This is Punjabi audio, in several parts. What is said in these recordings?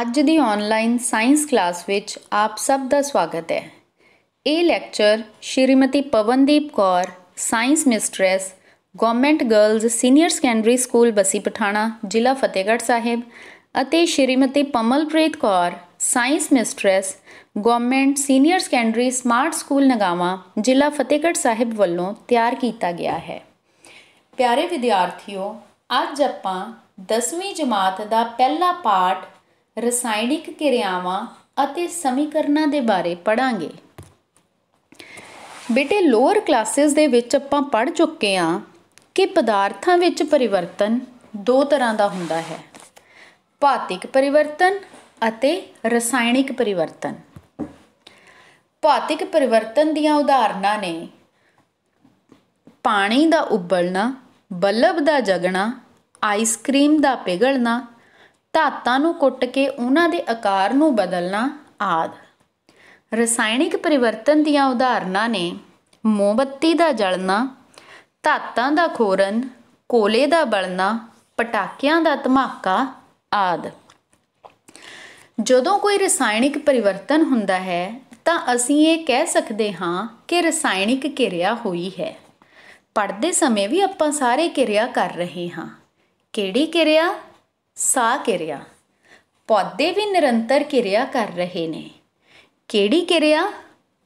ਅੱਜ ਦੀ ਆਨਲਾਈਨ ਸਾਇੰਸ ਕਲਾਸ ਵਿੱਚ ਆਪ ਸਭ ਦਾ ਸਵਾਗਤ ਹੈ ਇਹ lecture Shrimati Pavandeep Kaur science mistress government girls senior secondary school Bassi Pathana ਜ਼ਿਲ੍ਹਾ ਫਤਿਹਗੜ੍ਹ ਸਾਹਿਬ ਅਤੇ Shrimati Pamalpreet Kaur science mistress government senior secondary smart school Nagawa ਜ਼ਿਲ੍ਹਾ ਫਤਿਹਗੜ੍ਹ ਸਾਹਿਬ ਵੱਲੋਂ ਤਿਆਰ ਕੀਤਾ ਗਿਆ ਹੈ ਪਿਆਰੇ ਵਿਦਿਆਰਥੀਓ ਅੱਜ ਆਪਾਂ 10ਵੀਂ ਜਮਾਤ ਦਾ ਪਹਿਲਾ ਪਾਠ ਰਸਾਇਣਿਕ ਕਿਰਿਆਵਾਂ ਅਤੇ ਸਮੀਕਰਨਾਂ ਦੇ ਬਾਰੇ ਪੜਾਂਗੇ ਬੇਟੇ ਲੋਅਰ ਕਲਾਸਿਸ ਦੇ ਵਿੱਚ ਆਪਾਂ ਪੜ ਚੁੱਕੇ ਆ ਕਿ ਪਦਾਰਥਾਂ ਵਿੱਚ ਪਰਿਵਰਤਨ ਦੋ ਤਰ੍ਹਾਂ ਦਾ ਹੁੰਦਾ ਹੈ ਭੌਤਿਕ ਪਰਿਵਰਤਨ ਅਤੇ ਰਸਾਇਣਿਕ ਪਰਿਵਰਤਨ ਭੌਤਿਕ ਪਰਿਵਰਤਨ ਦੀਆਂ ਉਦਾਹਰਨਾਂ ਨੇ ਪਾਣੀ ਦਾ ਉਬਲਣਾ ਬੱਲਬ ਦਾ ਜਗਣਾ ਆਈਸਕ੍ਰੀਮ ਦਾ ਪਿਘਲਣਾ ਧਾਤਾਂ ਨੂੰ ਕੁੱਟ ਕੇ ਉਹਨਾਂ ਦੇ ਆਕਾਰ ਨੂੰ ਬਦਲਣਾ ਆਦ ਰਸਾਇਣਿਕ ਪਰਿਵਰਤਨ ਦੀਆਂ ਉਦਾਹਰਨਾਂ ਨੇ ਮੋਮਬੱਤੀ ਦਾ ਜਲਣਾ ਧਾਤਾਂ ਦਾ ਖੋਰਨ ਕੋਲੇ ਦਾ ਬਲਣਾ ਪਟਾਕਿਆਂ ਦਾ ਧਮਾਕਾ ਆਦ ਜਦੋਂ ਕੋਈ ਰਸਾਇਣਿਕ ਪਰਿਵਰਤਨ ਹੁੰਦਾ ਹੈ ਤਾਂ ਅਸੀਂ ਇਹ ਕਹਿ ਸਕਦੇ ਹਾਂ ਕਿ ਰਸਾਇਣਿਕ ਕਿਰਿਆ ਹੋਈ ਹੈ ਪੜਦੇ ਸਮੇਂ ਵੀ ਆਪਾਂ ਸਾਰੇ ਕਿਰਿਆ ਕਰ ਰਹੇ ਹਾਂ ਕਿਹੜੀ ਕਿਰਿਆ ਸਾਹ ਕਿਰਿਆ ਪੌਦੇ ਵੀ ਨਿਰੰਤਰ ਕਿਰਿਆ ਕਰ ਰਹੇ ਨੇ ਕਿਹੜੀ ਕਿਰਿਆ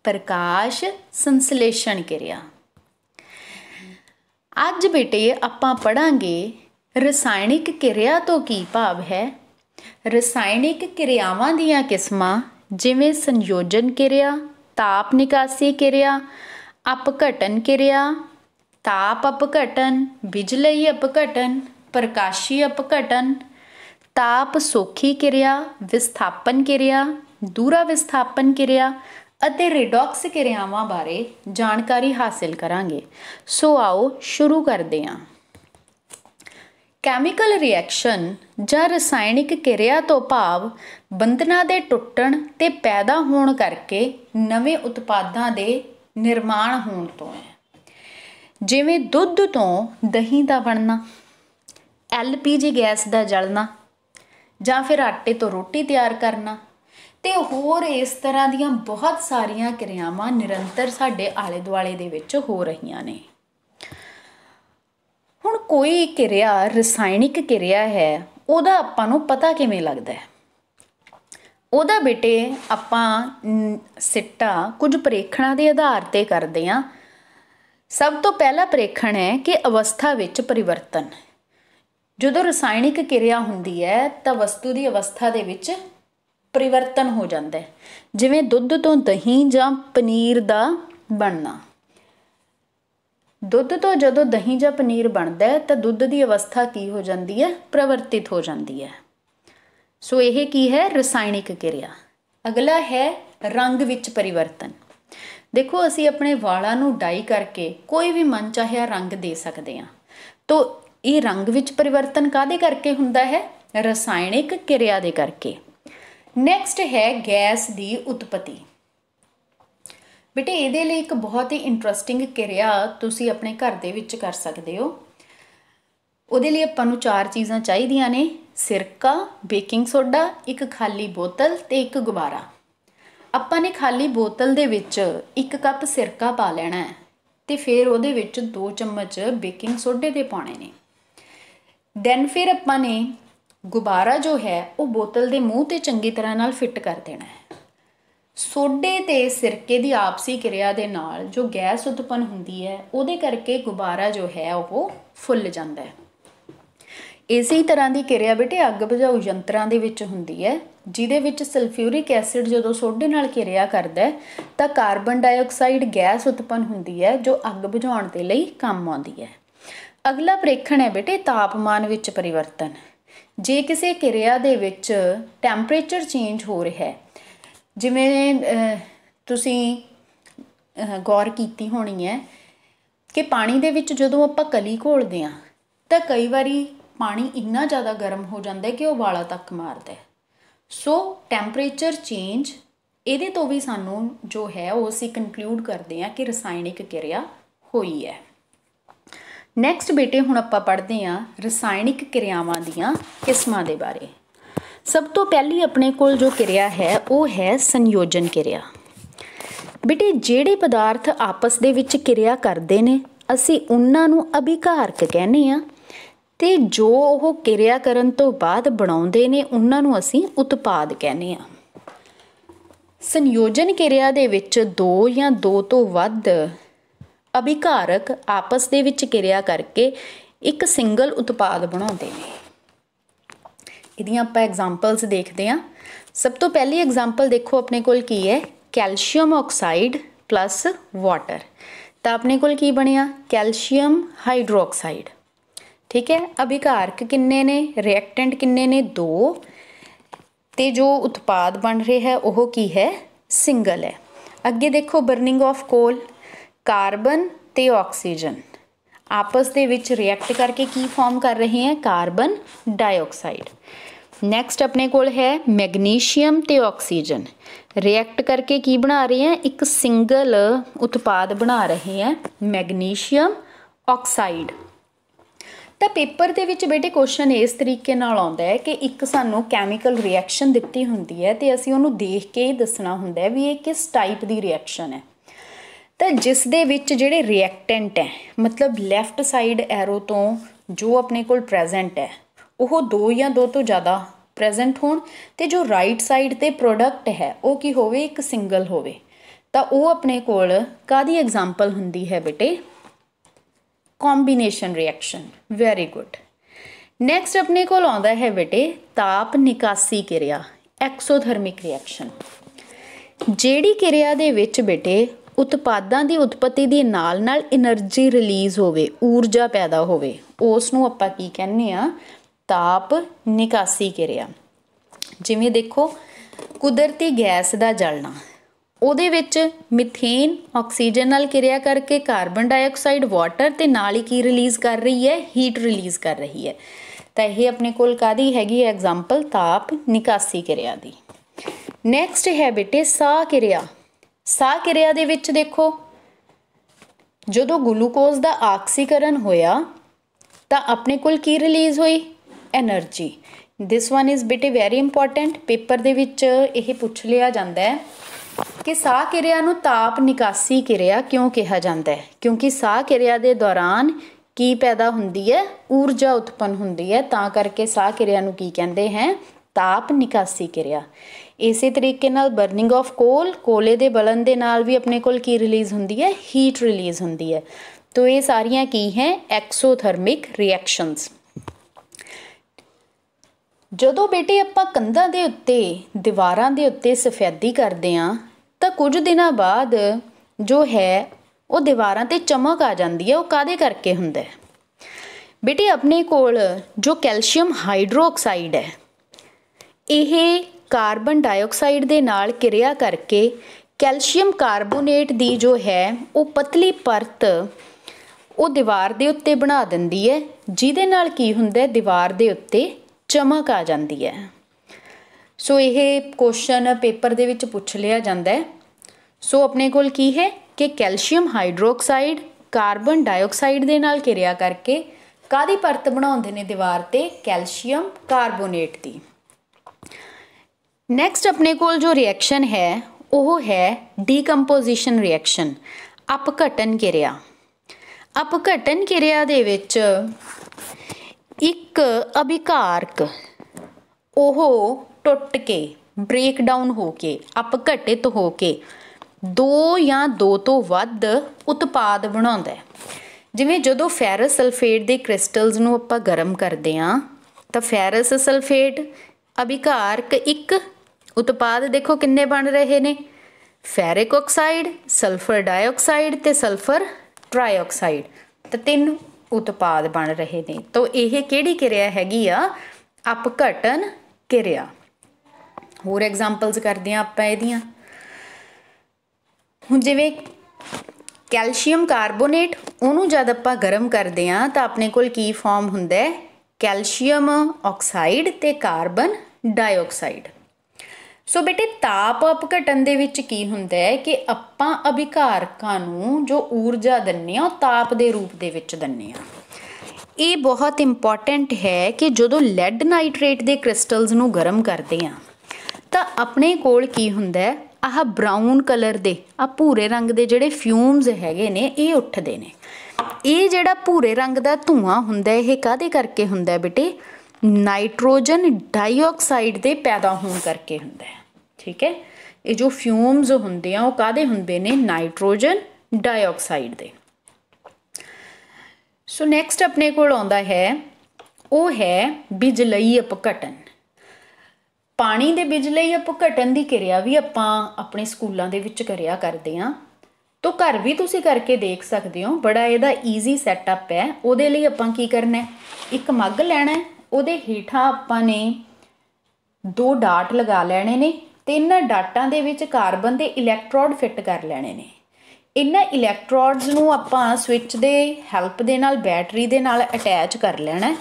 ਪ੍ਰਕਾਸ਼ ਸੰਸਲੇਸ਼ਣ ਕਿਰਿਆ ਅੱਜ ਬੇਟੇ ਆਪਾਂ ਪੜਾਂਗੇ ਰਸਾਇਣਿਕ ਕਿਰਿਆ ਤੋਂ ਕੀ ਭਾਵ ਹੈ ਰਸਾਇਣਿਕ ਕਿਰਿਆਵਾਂ ਦੀਆਂ ਕਿਸਮਾਂ ਜਿਵੇਂ ਸੰਯੋਜਨ ਕਿਰਿਆ ਤਾਪ ਨਿਕਾਸੀ ਕਿਰਿਆ ਅਪਘਟਨ ਕਿਰਿਆ ਤਾਪ ਅਪਘਟਨ ਬਿਜਲਈ ਅਪਘਟਨ ਪ੍ਰਕਾਸ਼ੀ ਅਪਘਟਨ ਤਾਪ ਸੋਖੀ ਕਿਰਿਆ ਵਿਸਥਾਪਨ ਕਿਰਿਆ ਦੂਰਾ ਵਿਸਥਾਪਨ ਕਿਰਿਆ ਅਤੇ ਰਿਡੌਕਸ ਕਿਰਿਆਵਾਂ ਬਾਰੇ ਜਾਣਕਾਰੀ ਹਾਸਲ ਕਰਾਂਗੇ ਸੋ ਆਓ ਸ਼ੁਰੂ ਕਰਦੇ ਹਾਂ ਕੈਮੀਕਲ ਰਿਐਕਸ਼ਨ ਜਾਂ ਰਸਾਇਣਿਕ ਕਿਰਿਆ ਤੋਂ ਭਾਵ ਬੰਧਨਾਂ ਦੇ ਟੁੱਟਣ ਤੇ ਪੈਦਾ ਹੋਣ ਕਰਕੇ ਨਵੇਂ ਉਤਪਾਦਾਂ ਦੇ ਨਿਰਮਾਣ ਹੋਣ ਤੋਂ ਹੈ ਜਿਵੇਂ ਦੁੱਧ ਤੋਂ ਦਹੀਂ ਦਾ ਬਣਨਾ ਐਲਪੀਜੀ ਗੈਸ ਦਾ ਜਲਣਾ ਜਾਂ ਫਿਰ ਆਟੇ ਤੋਂ ਰੋਟੀ ਤਿਆਰ ਕਰਨਾ ਤੇ ਹੋਰ ਇਸ ਤਰ੍ਹਾਂ ਦੀਆਂ ਬਹੁਤ ਸਾਰੀਆਂ ਕਿਰਿਆਵਾਂ ਨਿਰੰਤਰ ਸਾਡੇ ਆਲੇ ਦੁਆਲੇ ਦੇ ਵਿੱਚ ਹੋ ਰਹੀਆਂ ਨੇ ਹੁਣ ਕੋਈ ਕਿਰਿਆ ਰਸਾਇਣਿਕ ਕਿਰਿਆ ਹੈ ਉਹਦਾ ਆਪਾਂ ਨੂੰ ਪਤਾ ਕਿਵੇਂ ਲੱਗਦਾ ਹੈ ਉਹਦਾ ਬੇਟੇ ਆਪਾਂ ਸਿੱਟਾ ਕੁਝ ਪ੍ਰੇਖਣਾਂ ਦੇ ਆਧਾਰ ਤੇ ਕਰਦੇ ਆ ਸਭ ਤੋਂ ਪਹਿਲਾ ਪ੍ਰੇਖਣ ਹੈ ਕਿ ਅਵਸਥਾ ਵਿੱਚ ਪਰਿਵਰਤਨ ਜਦੋਂ ਰਸਾਇਣਿਕ ਕਿਰਿਆ ਹੁੰਦੀ ਹੈ ਤਾਂ ਵਸਤੂ ਦੀ ਅਵਸਥਾ ਦੇ ਵਿੱਚ ਪਰਿਵਰਤਨ ਹੋ ਜਾਂਦਾ ਹੈ ਜਿਵੇਂ ਦੁੱਧ ਤੋਂ ਦਹੀਂ ਜਾਂ ਪਨੀਰ ਦਾ ਬਣਨਾ ਦੁੱਧ ਤੋਂ ਜਦੋਂ ਦਹੀਂ ਜਾਂ ਪਨੀਰ ਬਣਦਾ ਹੈ ਤਾਂ ਦੁੱਧ ਦੀ ਅਵਸਥਾ ਕੀ ਹੋ ਜਾਂਦੀ ਹੈ ਪ੍ਰਵਰਤਿਤ ਹੋ ਜਾਂਦੀ ਹੈ ਸੋ ਇਹ ਕੀ ਹੈ ਰਸਾਇਣਿਕ ਕਿਰਿਆ ਅਗਲਾ ਹੈ ਰੰਗ ਵਿੱਚ ਪਰਿਵਰਤਨ ਦੇਖੋ ਅਸੀਂ ਆਪਣੇ ਵਾਲਾਂ ਨੂੰ ਡਾਈ ਕਰਕੇ ਕੋਈ ਵੀ ਮਨਚਾਹਿਆ ਰੰਗ ਦੇ ਸਕਦੇ ਹਾਂ ਤੋ ਇਹ ਰੰਗ ਵਿੱਚ ਪਰਿਵਰਤਨ ਕਾਦੇ ਕਰਕੇ ਹੁੰਦਾ ਹੈ ਰਸਾਇਣਿਕ ਕਿਰਿਆ ਦੇ ਕਰਕੇ ਨੈਕਸਟ ਹੈ ਗੈਸ ਦੀ ਉਤਪਤੀ ਬੇਟੇ ਇਹਦੇ ਲਈ ਇੱਕ ਬਹੁਤ ਹੀ ਇੰਟਰਸਟਿੰਗ ਕਿਰਿਆ ਤੁਸੀਂ ਆਪਣੇ ਘਰ ਦੇ ਵਿੱਚ ਕਰ ਸਕਦੇ ਹੋ ਉਹਦੇ ਲਈ ਆਪਾਂ ਨੂੰ ਚਾਰ ਚੀਜ਼ਾਂ ਚਾਹੀਦੀਆਂ ਨੇ ਸਿਰਕਾ ਬੇਕਿੰਗ ਸੋਡਾ ਇੱਕ ਖਾਲੀ ਬੋਤਲ ਤੇ ਇੱਕ ਗੁਬਾਰਾ ਆਪਾਂ ਨੇ ਖਾਲੀ ਬੋਤਲ ਦੇ ਵਿੱਚ ਇੱਕ ਕੱਪ ਸਿਰਕਾ ਪਾ ਲੈਣਾ ਹੈ ਤੇ ਫਿਰ ਉਹਦੇ ਵਿੱਚ 2 ਚਮਚ ਬੇਕਿੰਗ ਸੋਡੇ ਦੇ ਪਾਉਣੇ ਨੇ ਦੈਨ ਫਿਰ ਆਪਾਂ ਨੇ ਗੁਬਾਰਾ ਜੋ ਹੈ ਉਹ ਬੋਤਲ ਦੇ ਮੂੰਹ ਤੇ ਚੰਗੀ ਤਰ੍ਹਾਂ ਨਾਲ ਫਿੱਟ ਕਰ ਦੇਣਾ ਹੈ ਸੋਡੇ ਤੇ ਸਿਰਕੇ ਦੀ ਆਪਸੀ ਕਿਰਿਆ ਦੇ ਨਾਲ ਜੋ ਗੈਸ ਉਤਪਨ ਹੁੰਦੀ ਹੈ ਉਹਦੇ ਕਰਕੇ ਗੁਬਾਰਾ ਜੋ ਹੈ ਉਹ ਫੁੱਲ ਜਾਂਦਾ ਹੈ ਇਸੇ ਤਰ੍ਹਾਂ ਦੀ ਕਿਰਿਆ ਬਿਟੇ ਅੱਗ ਬੁਝਾਊ ਯੰਤਰਾਂ ਦੇ ਵਿੱਚ ਹੁੰਦੀ ਹੈ ਜਿਹਦੇ ਵਿੱਚ ਸਲਫਿਊਰਿਕ ਐਸਿਡ ਜਦੋਂ ਸੋਡੇ ਨਾਲ ਕਿਰਿਆ ਕਰਦਾ ਹੈ ਤਾਂ ਕਾਰਬਨ ਡਾਈਆਕਸਾਈਡ ਗੈਸ ਉਤਪਨ ਹੁੰਦੀ ਹੈ ਜੋ ਅੱਗ ਬੁਝਾਉਣ ਦੇ ਲਈ ਕੰਮ ਆਉਂਦੀ ਹੈ ਅਗਲਾ ਪ੍ਰੇਖਣ ਹੈ ਬੇਟੇ ਤਾਪਮਾਨ ਵਿੱਚ ਪਰਿਵਰਤਨ ਜੇ ਕਿਸੇ ਕਿਰਿਆ ਦੇ ਵਿੱਚ ਟੈਂਪਰੇਚਰ ਚੇਂਜ ਹੋ ਰਿਹਾ ਹੈ ਜਿਵੇਂ ਤੁਸੀਂ ਗੌਰ ਕੀਤੀ ਹੋਣੀ ਹੈ ਕਿ ਪਾਣੀ ਦੇ ਵਿੱਚ ਜਦੋਂ ਆਪਾਂ ਕਲੀ ਘੋਲਦੇ ਆ ਤਾਂ ਕਈ ਵਾਰੀ ਪਾਣੀ ਇੰਨਾ ਜ਼ਿਆਦਾ ਗਰਮ ਹੋ ਜਾਂਦਾ ਕਿ ਉਹ ਵਾਲਾ ਤੱਕ ਮਾਰਦਾ ਹੈ ਸੋ ਟੈਂਪਰੇਚਰ ਚੇਂਜ ਇਹਦੇ ਤੋਂ ਵੀ ਸਾਨੂੰ ਜੋ ਹੈ ਉਹ ਅਸੀਂ ਕਨਕਲੂਡ ਕਰਦੇ ਆ ਕਿ ਰਸਾਇਣਿਕ ਕਿਰਿਆ ਹੋਈ ਹੈ ਨੈਕਸਟ ਬੇਟੇ ਹੁਣ ਆਪਾਂ ਪੜ੍ਹਦੇ ਆਂ ਰਸਾਇਣਿਕ ਕਿਰਿਆਵਾਂ ਦੀਆਂ ਕਿਸਮਾਂ ਦੇ ਬਾਰੇ ਸਭ ਤੋਂ ਪਹਿਲੀ ਆਪਣੇ ਕੋਲ ਜੋ ਕਿਰਿਆ ਹੈ ਉਹ ਹੈ ਸੰਯੋਜਨ ਕਿਰਿਆ ਬੇਟੇ ਜਿਹੜੇ ਪਦਾਰਥ ਆਪਸ ਦੇ ਵਿੱਚ ਕਿਰਿਆ ਕਰਦੇ ਨੇ ਅਸੀਂ ਉਹਨਾਂ ਨੂੰ ਅਭਿਕਾਰਕ ਕਹਿੰਦੇ ਆਂ ਤੇ ਜੋ ਉਹ ਕਿਰਿਆ ਕਰਨ ਤੋਂ ਬਾਅਦ ਬਣਾਉਂਦੇ ਨੇ ਉਹਨਾਂ ਨੂੰ ਅਸੀਂ ਉਤਪਾਦ ਕਹਿੰਦੇ ਆਂ ਸੰਯੋਜਨ ਕਿਰਿਆ ਦੇ ਵਿੱਚ ਦੋ ਜਾਂ ਦੋ ਤੋਂ ਵੱਧ ਅਭਿਕਾਰਕ ਆਪਸ ਦੇ ਵਿੱਚ ਕਿਰਿਆ ਕਰਕੇ ਇੱਕ ਸਿੰਗਲ ਉਤਪਾਦ ਬਣਾਉਂਦੇ ਨੇ ਇਹਦੀਆਂ ਆਪਾਂ ਐਗਜ਼ਾਮਪਲਸ ਦੇਖਦੇ ਆ ਸਭ ਤੋਂ ਪਹਿਲੀ ਐਗਜ਼ਾਮਪਲ ਦੇਖੋ ਆਪਣੇ ਕੋਲ ਕੀ ਹੈ ਕੈਲਸ਼ੀਅਮ ਆਕਸਾਈਡ ਪਲੱਸ ਵਾਟਰ ਤਾਂ ਆਪਣੇ ਕੋਲ ਕੀ ਬਣਿਆ ਕੈਲਸ਼ੀਅਮ ਹਾਈਡਰੋਕਸਾਈਡ ਠੀਕ ਹੈ ਅਭਿਕਾਰਕ ਕਿੰਨੇ ਨੇ ਰਿਐਕਟੈਂਟ ਕਿੰਨੇ ਨੇ 2 ਤੇ ਜੋ ਉਤਪਾਦ ਬਣ ਰਿਹਾ ਹੈ ਉਹ ਕੀ ਹੈ ਸਿੰਗਲ ਹੈ ਅੱਗੇ ਦੇਖੋ ਬਰਨਿੰਗ ਆਫ ਕੋਲ ਕਾਰਬਨ ਤੇ ਆਕਸੀਜਨ ਆਪਸ ਦੇ ਵਿੱਚ ਰਿਐਕਟ ਕਰਕੇ ਕੀ ਫਾਰਮ ਕਰ ਰਹੇ ਹੈ ਕਾਰਬਨ ਡਾਈਆਕਸਾਈਡ ਨੈਕਸਟ ਆਪਣੇ ਕੋਲ ਹੈ ਮੈਗਨੀਸ਼ੀਅਮ ਤੇ ਆਕਸੀਜਨ ਰਿਐਕਟ ਕਰਕੇ ਕੀ ਬਣਾ ਰਹੇ ਹੈ ਇੱਕ ਸਿੰਗਲ ਉਤਪਾਦ ਬਣਾ ਰਹੇ ਹੈ ਮੈਗਨੀਸ਼ੀਅਮ ਆਕਸਾਈਡ ਤਾਂ ਪੇਪਰ ਦੇ ਵਿੱਚ ਬੇਟੇ ਕੁਐਸਚਨ ਇਸ ਤਰੀਕੇ ਨਾਲ ਆਉਂਦਾ ਹੈ ਕਿ ਇੱਕ ਸਾਨੂੰ ਕੈਮੀਕਲ ਰਿਐਕਸ਼ਨ ਦਿੱਤੀ ਹੁੰਦੀ ਹੈ ਤੇ ਅਸੀਂ ਉਹਨੂੰ ਦੇਖ ਕੇ ਦੱਸਣਾ ਹੁੰਦਾ ਹੈ ਵੀ ਇਹ ਕਿਸ ਟਾਈਪ ਦੀ ਰਿਐਕਸ਼ਨ ਹੈ ਤਾਂ ਜਿਸ ਦੇ ਵਿੱਚ ਜਿਹੜੇ ਰਿਐਕਟੈਂਟ ਹੈ ਮਤਲਬ ਲੈਫਟ ਸਾਈਡ ਐਰੋ ਤੋਂ ਜੋ ਆਪਣੇ ਕੋਲ ਪ੍ਰੈਜ਼ੈਂਟ ਹੈ ਉਹ ਦੋ ਜਾਂ ਦੋ ਤੋਂ ਜ਼ਿਆਦਾ ਪ੍ਰੈਜ਼ੈਂਟ ਹੋਣ ਤੇ ਜੋ ਰਾਈਟ ਸਾਈਡ ਤੇ ਪ੍ਰੋਡਕਟ ਹੈ ਉਹ ਕੀ ਹੋਵੇ ਇੱਕ ਸਿੰਗਲ ਹੋਵੇ ਤਾਂ ਉਹ ਆਪਣੇ ਕੋਲ ਕਾਦੀ ਐਗਜ਼ਾਮਪਲ ਹੁੰਦੀ ਹੈ ਬੇਟੇ combination reaction very good next ਆਪਣੇ ਕੋਲ ਆਉਂਦਾ ਹੈ ਬੇਟੇ ਤਾਪ ਨਿਕਾਸੀ ਕਿਰਿਆ ਐਕਸੋਥਰਮਿਕ ਰਿਐਕਸ਼ਨ ਜਿਹੜੀ ਕਿਰਿਆ ਦੇ ਵਿੱਚ ਬੇਟੇ ਉਤਪਾਦਾਂ ਦੀ ਉਤਪਤੀ ਦੇ ਨਾਲ ਨਾਲ એનર્ਜੀ ਰਿਲੀਜ਼ ਹੋਵੇ ਊਰਜਾ ਪੈਦਾ ਹੋਵੇ ਉਸ ਨੂੰ ਆਪਾਂ ਕੀ ਕਹਿੰਦੇ ਆ ਤਾਪ ਨਿਕਾਸੀ ਕਿਰਿਆ ਜਿਵੇਂ ਦੇਖੋ ਕੁਦਰਤੀ ਗੈਸ ਦਾ ਜਲਣਾ ਉਹਦੇ ਵਿੱਚ ਮੀਥੇਨ ਆਕਸੀਜਨ ਨਾਲ ਕਿਰਿਆ ਕਰਕੇ ਕਾਰਬਨ ਡਾਈਆਕਸਾਈਡ ਵਾਟਰ ਤੇ ਨਾਲ ਹੀ ਕੀ ਰਿਲੀਜ਼ ਕਰ ਰਹੀ ਹੈ ਹੀਟ ਰਿਲੀਜ਼ ਕਰ ਰਹੀ ਹੈ ਤਾਂ ਇਹ ਆਪਣੇ ਕੋਲ ਕਾਦੀ ਹੈਗੀ ਐਗਜ਼ਾਮਪਲ ਤਾਪ ਨਿਕਾਸੀ ਕਿਰਿਆ ਦੀ ਨੈਕਸਟ ਹੈ ਬੇਟੇ ਸਾਹ ਕਿਰਿਆ ਸਾਹ ਕਿਰਿਆ ਦੇ ਵਿੱਚ ਦੇਖੋ ਜਦੋਂ ਗਲੂਕੋਜ਼ ਦਾ ਆਕਸੀਕਰਨ ਹੋਇਆ ਤਾਂ ਆਪਣੇ ਕੋਲ ਕੀ ਰਿਲੀਜ਼ ਹੋਈ એનર્ਜੀ ਥਿਸ ਵਨ ਇਜ਼ ਬਿਟੇ ਵੈਰੀ ਇੰਪੋਰਟੈਂਟ ਪੇਪਰ ਦੇ ਵਿੱਚ ਇਹ ਪੁੱਛ ਲਿਆ ਜਾਂਦਾ ਹੈ ਕਿ ਸਾਹ ਕਿਰਿਆ ਨੂੰ ਤਾਪ ਨਿਕਾਸੀ ਕਿਰਿਆ ਕਿਉਂ ਕਿਹਾ ਜਾਂਦਾ ਹੈ ਕਿਉਂਕਿ ਸਾਹ ਕਿਰਿਆ ਦੇ ਦੌਰਾਨ ਕੀ ਪੈਦਾ ਹੁੰਦੀ ਹੈ ਊਰਜਾ ਉਤਪੰਨ ਹੁੰਦੀ ਹੈ ਤਾਂ ਕਰਕੇ ਸਾਹ ਕਿਰਿਆ ਨੂੰ ਕੀ ਕਹਿੰਦੇ ਹੈ ਤਾਪ ਨਿਕਾਸੀ ਕਿਰਿਆ ਇਸੇ ਤਰੀਕੇ ਨਾਲ ਬਰਨਿੰਗ ਆਫ ਕੋਲ ਕੋਲੇ ਦੇ ਬਲਨ ਦੇ ਨਾਲ ਵੀ ਆਪਣੇ ਕੋਲ ਕੀ ਰਿਲੀਜ਼ ਹੁੰਦੀ ਹੈ ਹੀਟ ਰਿਲੀਜ਼ ਹੁੰਦੀ ਹੈ ਤੋ ਇਹ ਸਾਰੀਆਂ ਕੀ ਹੈ ਐਕਸੋਥਰਮਿਕ ਰਿਐਕਸ਼ਨਸ ਜਦੋਂ ਬੇਟੇ ਆਪਾਂ ਕੰਧਾਂ ਦੇ ਉੱਤੇ ਦੀਵਾਰਾਂ ਦੇ ਉੱਤੇ ਸਫੈਦੀ ਕਰਦੇ ਆ ਤਾਂ ਕੁਝ ਦਿਨਾਂ ਬਾਅਦ ਜੋ ਹੈ ਉਹ ਦੀਵਾਰਾਂ ਤੇ ਚਮਕ ਆ ਜਾਂਦੀ ਹੈ ਉਹ ਕਾਦੇ ਕਰਕੇ ਹੁੰਦਾ ਹੈ ਬੇਟੇ ਆਪਣੇ ਕੋਲ ਜੋ ਕੈਲਸ਼ੀਅਮ ਹਾਈਡਰੋਕਸਾਈਡ ਹੈ ਇਹ ਕਾਰਬਨ ਡਾਈਆਕਸਾਈਡ ਦੇ ਨਾਲ ਕਿਰਿਆ ਕਰਕੇ ਕੈਲਸ਼ੀਅਮ ਕਾਰਬੋਨੇਟ ਦੀ ਜੋ ਹੈ ਉਹ ਪਤਲੀ ਪਰਤ ਉਹ ਦੀਵਾਰ ਦੇ ਉੱਤੇ ਬਣਾ ਦਿੰਦੀ ਹੈ ਜਿਹਦੇ ਨਾਲ ਕੀ ਹੁੰਦਾ ਹੈ ਦੀਵਾਰ ਦੇ ਉੱਤੇ ਚਮਕ ਆ ਜਾਂਦੀ ਹੈ ਸੋ ਇਹ ਕੁਐਸਚਨ ਪੇਪਰ ਦੇ ਵਿੱਚ ਪੁੱਛ ਲਿਆ ਜਾਂਦਾ ਹੈ ਸੋ ਆਪਣੇ ਕੋਲ ਕੀ ਹੈ ਕਿ ਕੈਲਸ਼ੀਅਮ ਹਾਈਡਰੋਕਸਾਈਡ ਕਾਰਬਨ ਡਾਈਆਕਸਾਈਡ ਦੇ ਨਾਲ ਕਿਰਿਆ ਕਰਕੇ ਕਾਦੀ ਪਰਤ ਬਣਾਉਂਦੇ ਨੇ ਦੀਵਾਰ ਤੇ ਕੈਲਸ਼ੀਅਮ ਕਾਰਬੋਨੇਟ ਦੀ ਨੈਕਸਟ ਆਪਣੇ ਕੋਲ ਜੋ ਰਿਐਕਸ਼ਨ ਹੈ ਉਹ ਹੈ ਡੀਕੰਪੋਜੀਸ਼ਨ ਰਿਐਕਸ਼ਨ ਅਪਘਟਨ ਕਿਰਿਆ ਅਪਘਟਨ ਕਿਰਿਆ ਦੇ ਵਿੱਚ ਇੱਕ ਅਭਿਕਾਰਕ ਉਹ ਟੁੱਟ ਕੇ ਬ੍ਰੇਕ ਡਾਊਨ ਹੋ ਕੇ ਅਪਘਟਿਤ ਹੋ ਕੇ ਦੋ ਜਾਂ ਦੋ ਤੋਂ ਵੱਧ ਉਤਪਾਦ ਬਣਾਉਂਦਾ ਹੈ ਜਿਵੇਂ ਜਦੋਂ ਫੈਰਸ ਸਲਫੇਟ ਦੇ ਕ੍ਰਿਸਟਲਸ ਨੂੰ ਆਪਾਂ ਗਰਮ ਕਰਦੇ ਆ ਤਾਂ ਫੈਰਸ ਸਲਫੇਟ ਅਭਿਕਾਰਕ ਇੱਕ ਉਤਪਾਦ ਦੇਖੋ ਕਿੰਨੇ ਬਣ ਰਹੇ ਨੇ ਫੈਰਿਕ ਆਕਸਾਈਡ ਸਲਫਰ ਡਾਈਆਕਸਾਈਡ ਤੇ ਸਲਫਰ ਟ੍ਰਾਈਆਕਸਾਈਡ ਤਾਂ ਤਿੰਨ ਉਤਪਾਦ ਬਣ ਰਹੇ ਨੇ ਤਾਂ ਇਹ ਕਿਹੜੀ ਕਿਰਿਆ ਹੈਗੀ ਆ ਅਪਘਟਨ ਕਿਰਿਆ ਹੋਰ ਐਗਜ਼ਾਮਪਲਸ ਕਰਦੇ ਆ ਆਪਾਂ ਇਹਦੀਆਂ ਹੁਣ ਜਿਵੇਂ ਕੈਲਸ਼ੀਅਮ ਕਾਰਬੋਨੇਟ ਉਹਨੂੰ ਜਦ ਆਪਾਂ ਗਰਮ ਕਰਦੇ ਆ ਤਾਂ ਆਪਣੇ ਕੋਲ ਕੀ ਫਾਰਮ ਹੁੰਦਾ ਹੈ ਕੈਲਸ਼ੀਅਮ ਆਕਸਾਈਡ ਤੇ ਕਾਰਬਨ ਡਾਈਆਕਸਾਈਡ ਸੋ ਬੇਟੇ ਤਾਪ ਅਪਘਟਨ ਦੇ ਵਿੱਚ ਕੀ ਹੁੰਦਾ ਹੈ ਕਿ ਆਪਾਂ ਅਭਿਕਾਰਕਾਂ ਨੂੰ ਜੋ ਊਰਜਾ ਦਿੰਨੇ ਆ ਤਾਪ ਦੇ ਰੂਪ ਦੇ ਵਿੱਚ ਦਿੰਨੇ ਆ ਇਹ ਬਹੁਤ ਇੰਪੋਰਟੈਂਟ ਹੈ ਕਿ ਜਦੋਂ ਲੈਡ ਨਾਈਟ੍ਰੇਟ ਦੇ ਕ੍ਰਿਸਟਲਸ ਨੂੰ ਗਰਮ ਕਰਦੇ ਆ ਤਾਂ ਆਪਣੇ ਕੋਲ ਕੀ ਹੁੰਦਾ ਹੈ ਆਹ ਬ੍ਰਾਊਨ ਕਲਰ ਦੇ ਆ ਭੂਰੇ ਰੰਗ ਦੇ ਜਿਹੜੇ ਫਿਊਮਸ ਹੈਗੇ ਨੇ ਇਹ ਉੱਠਦੇ ਨੇ ਇਹ ਜਿਹੜਾ ਭੂਰੇ ਰੰਗ ਦਾ ਧੂਆਂ ਹੁੰਦਾ ਇਹ ਕਾਦੇ ਕਰਕੇ ਹੁੰਦਾ ਬੇਟੇ ਨਾਈਟ੍ਰੋਜਨ ਡਾਈਆਕਸਾਈਡ ਦੇ ਪੈਦਾ ਹੋਣ ਕਰਕੇ ਹੁੰਦਾ ਠੀਕ ਹੈ ਇਹ ਜੋ ਫਿਊਮਸ ਹੁੰਦੇ ਆ ਉਹ ਕਾਦੇ ਹੁੰਦੇ ਨੇ ਨਾਈਟ੍ਰੋਜਨ ਡਾਈਆਕਸਾਈਡ ਦੇ ਸੋ ਨੈਕਸਟ ਆਪਣੇ ਕੋਲ ਆਉਂਦਾ ਹੈ ਉਹ ਹੈ ਬਿਜਲਈ ਅਪਘਟਨ ਪਾਣੀ ਦੇ ਬਿਜਲਈ ਅਪਘਟਨ ਦੀ ਕਿਰਿਆ ਵੀ ਆਪਾਂ ਆਪਣੇ ਸਕੂਲਾਂ ਦੇ ਵਿੱਚ ਕਰਿਆ ਕਰਦੇ ਆ ਤੋ ਘਰ ਵੀ ਤੁਸੀਂ ਕਰਕੇ ਦੇਖ ਸਕਦੇ ਹੋ ਬੜਾ ਇਹਦਾ ਈਜ਼ੀ ਸੈਟਅਪ ਹੈ ਉਹਦੇ ਲਈ ਆਪਾਂ ਕੀ ਕਰਨਾ ਹੈ ਇੱਕ ਮੱਗ ਲੈਣਾ ਹੈ ਉਹਦੇ ਹੀਠਾ ਆਪਾਂ ਨੇ ਦੋ ਡਾਟ ਲਗਾ ਲੈਣੇ ਨੇ ਤੇ ਇਹਨਾਂ ਡਾਟਾਂ ਦੇ ਵਿੱਚ ਕਾਰਬਨ ਦੇ ਇਲੈਕਟ੍ਰੋਡ ਫਿੱਟ ਕਰ ਲੈਣੇ ਨੇ ਇਹਨਾਂ ਇਲੈਕਟ੍ਰੋਡਸ ਨੂੰ ਆਪਾਂ ਸਵਿਚ ਦੇ ਹੈਲਪ ਦੇ ਨਾਲ ਬੈਟਰੀ ਦੇ ਨਾਲ ਅਟੈਚ ਕਰ ਲੈਣਾ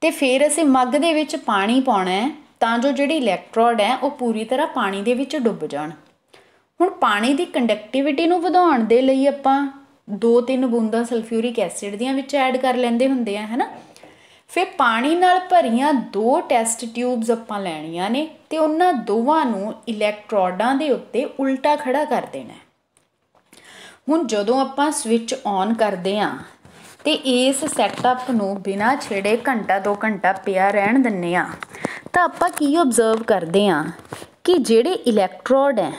ਤੇ ਫਿਰ ਅਸੀਂ ਮੱਗ ਦੇ ਵਿੱਚ ਪਾਣੀ ਪਾਉਣਾ ਹੈ ਤਾਂ ਜੋ ਜਿਹੜੀ ਇਲੈਕਟ੍ਰੋਡ ਹੈ ਉਹ ਪੂਰੀ ਤਰ੍ਹਾਂ ਪਾਣੀ ਦੇ ਵਿੱਚ ਡੁੱਬ ਜਾਣ ਹੁਣ ਪਾਣੀ ਦੀ ਕੰਡਕਟਿਵਿਟੀ ਨੂੰ ਵਧਾਉਣ ਦੇ ਲਈ ਆਪਾਂ ਦੋ ਤਿੰਨ ਬੂੰਦਾਂ ਸਲਫਿਊਰਿਕ ਐਸਿਡ ਦੀਆਂ ਵਿੱਚ ਐਡ ਕਰ ਲੈਂਦੇ ਹੁੰਦੇ ਆ ਹਨਾ ਫਿਰ ਪਾਣੀ ਨਾਲ ਭਰੀਆਂ ਦੋ ਟੈਸਟ ਟਿਊਬਸ ਆਪਾਂ ਲੈਣੀਆਂ ਨੇ ਤੇ ਉਹਨਾਂ ਦੋਵਾਂ ਨੂੰ ਇਲੈਕਟ੍ਰੋਡਾਂ ਦੇ ਉੱਤੇ ਉਲਟਾ ਖੜਾ ਕਰ ਦੇਣਾ ਹੁਣ ਜਦੋਂ ਆਪਾਂ ਸਵਿਚ ਔਨ ਕਰਦੇ ਆਂ ਤੇ ਇਸ ਸੈਟਅਪ ਨੂੰ ਬਿਨਾਂ ਛੇੜੇ ਘੰਟਾ 2 ਘੰਟਾ ਪਿਆ ਰਹਿਣ ਦਿੰਨੇ ਆ ਤਾਂ ਆਪਾਂ ਕੀ ਆਬਜ਼ਰਵ ਕਰਦੇ ਆ ਕਿ ਜਿਹੜੇ ਇਲੈਕਟ੍ਰੋਡ ਹੈ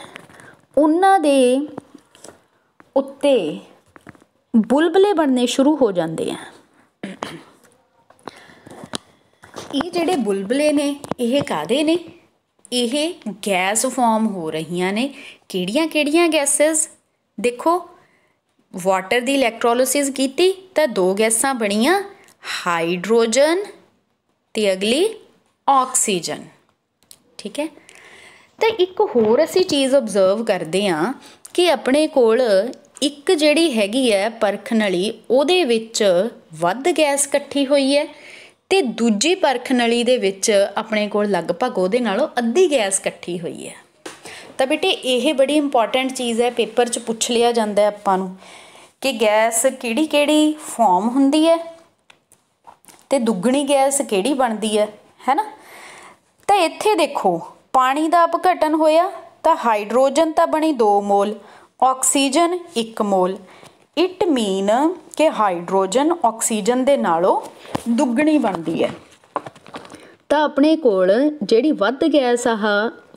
ਉਹਨਾਂ ਦੇ ਉੱਤੇ ਬੁਲਬਲੇ ਬਣਨੇ ਸ਼ੁਰੂ ਹੋ ਜਾਂਦੇ ਆ ਇਹ ਜਿਹੜੇ ਬੁਲਬਲੇ ਨੇ ਇਹ ਕਾਦੇ ਨੇ ਇਹ ਗੈਸ ਫਾਰਮ ਹੋ ਰਹੀਆਂ ਨੇ ਕਿਹੜੀਆਂ-ਕਿਹੜੀਆਂ ਗੈਸਸ ਦੇਖੋ ਵਾਟਰ ਦੀ ਇਲੈਕਟ੍ਰੋਲਿਸਿਸ ਕੀਤੀ ਤਾਂ ਦੋ ਗੈਸਾਂ ਬਣੀਆਂ ਹਾਈਡਰੋਜਨ ਤੇ ਅਗਲੀ ਆਕਸੀਜਨ ਠੀਕ ਹੈ ਤਾਂ ਇੱਕ ਹੋਰ ਅਸੀਂ ਚੀਜ਼ ਆਬਜ਼ਰਵ ਕਰਦੇ ਹਾਂ ਕਿ ਆਪਣੇ ਕੋਲ ਇੱਕ ਜਿਹੜੀ ਹੈਗੀ ਹੈ ਪਰਖਣ ਵਾਲੀ ਉਹਦੇ ਵਿੱਚ ਵੱਧ ਗੈਸ ਇਕੱਠੀ ਹੋਈ ਹੈ ਤੇ ਦੂਜੀ ਪਰਖ ਨਲੀ ਦੇ ਵਿੱਚ ਆਪਣੇ ਕੋਲ ਲਗਭਗ ਉਹਦੇ ਨਾਲੋਂ ਅੱਧੀ ਗੈਸ ਇਕੱਠੀ ਹੋਈ ਹੈ ਤਾਂ ਬੇਟੇ ਇਹ ਬੜੀ ਇੰਪੋਰਟੈਂਟ ਚੀਜ਼ ਹੈ ਪੇਪਰ 'ਚ ਪੁੱਛ ਲਿਆ ਜਾਂਦਾ ਹੈ ਆਪਾਂ ਨੂੰ ਕਿ ਗੈਸ ਕਿਹੜੀ ਕਿਹੜੀ ਫਾਰਮ ਹੁੰਦੀ ਹੈ ਤੇ ਦੁੱਗਣੀ ਗੈਸ ਕਿਹੜੀ ਬਣਦੀ ਹੈ ਹੈਨਾ ਤਾਂ ਇੱਥੇ ਦੇਖੋ ਪਾਣੀ ਦਾ ਅਪਘਟਨ ਹੋਇਆ ਤਾਂ ਹਾਈਡਰੋਜਨ ਤਾਂ ਬਣੀ 2 mole oxygen 1 mole it mean ਕਿ ਹਾਈਡਰੋਜਨ ਆਕਸੀਜਨ ਦੇ ਨਾਲੋਂ ਦੁੱਗਣੀ ਬਣਦੀ ਹੈ ਤਾਂ ਆਪਣੇ ਕੋਲ ਜਿਹੜੀ ਵੱਧ ਗੈਸ ਆਹ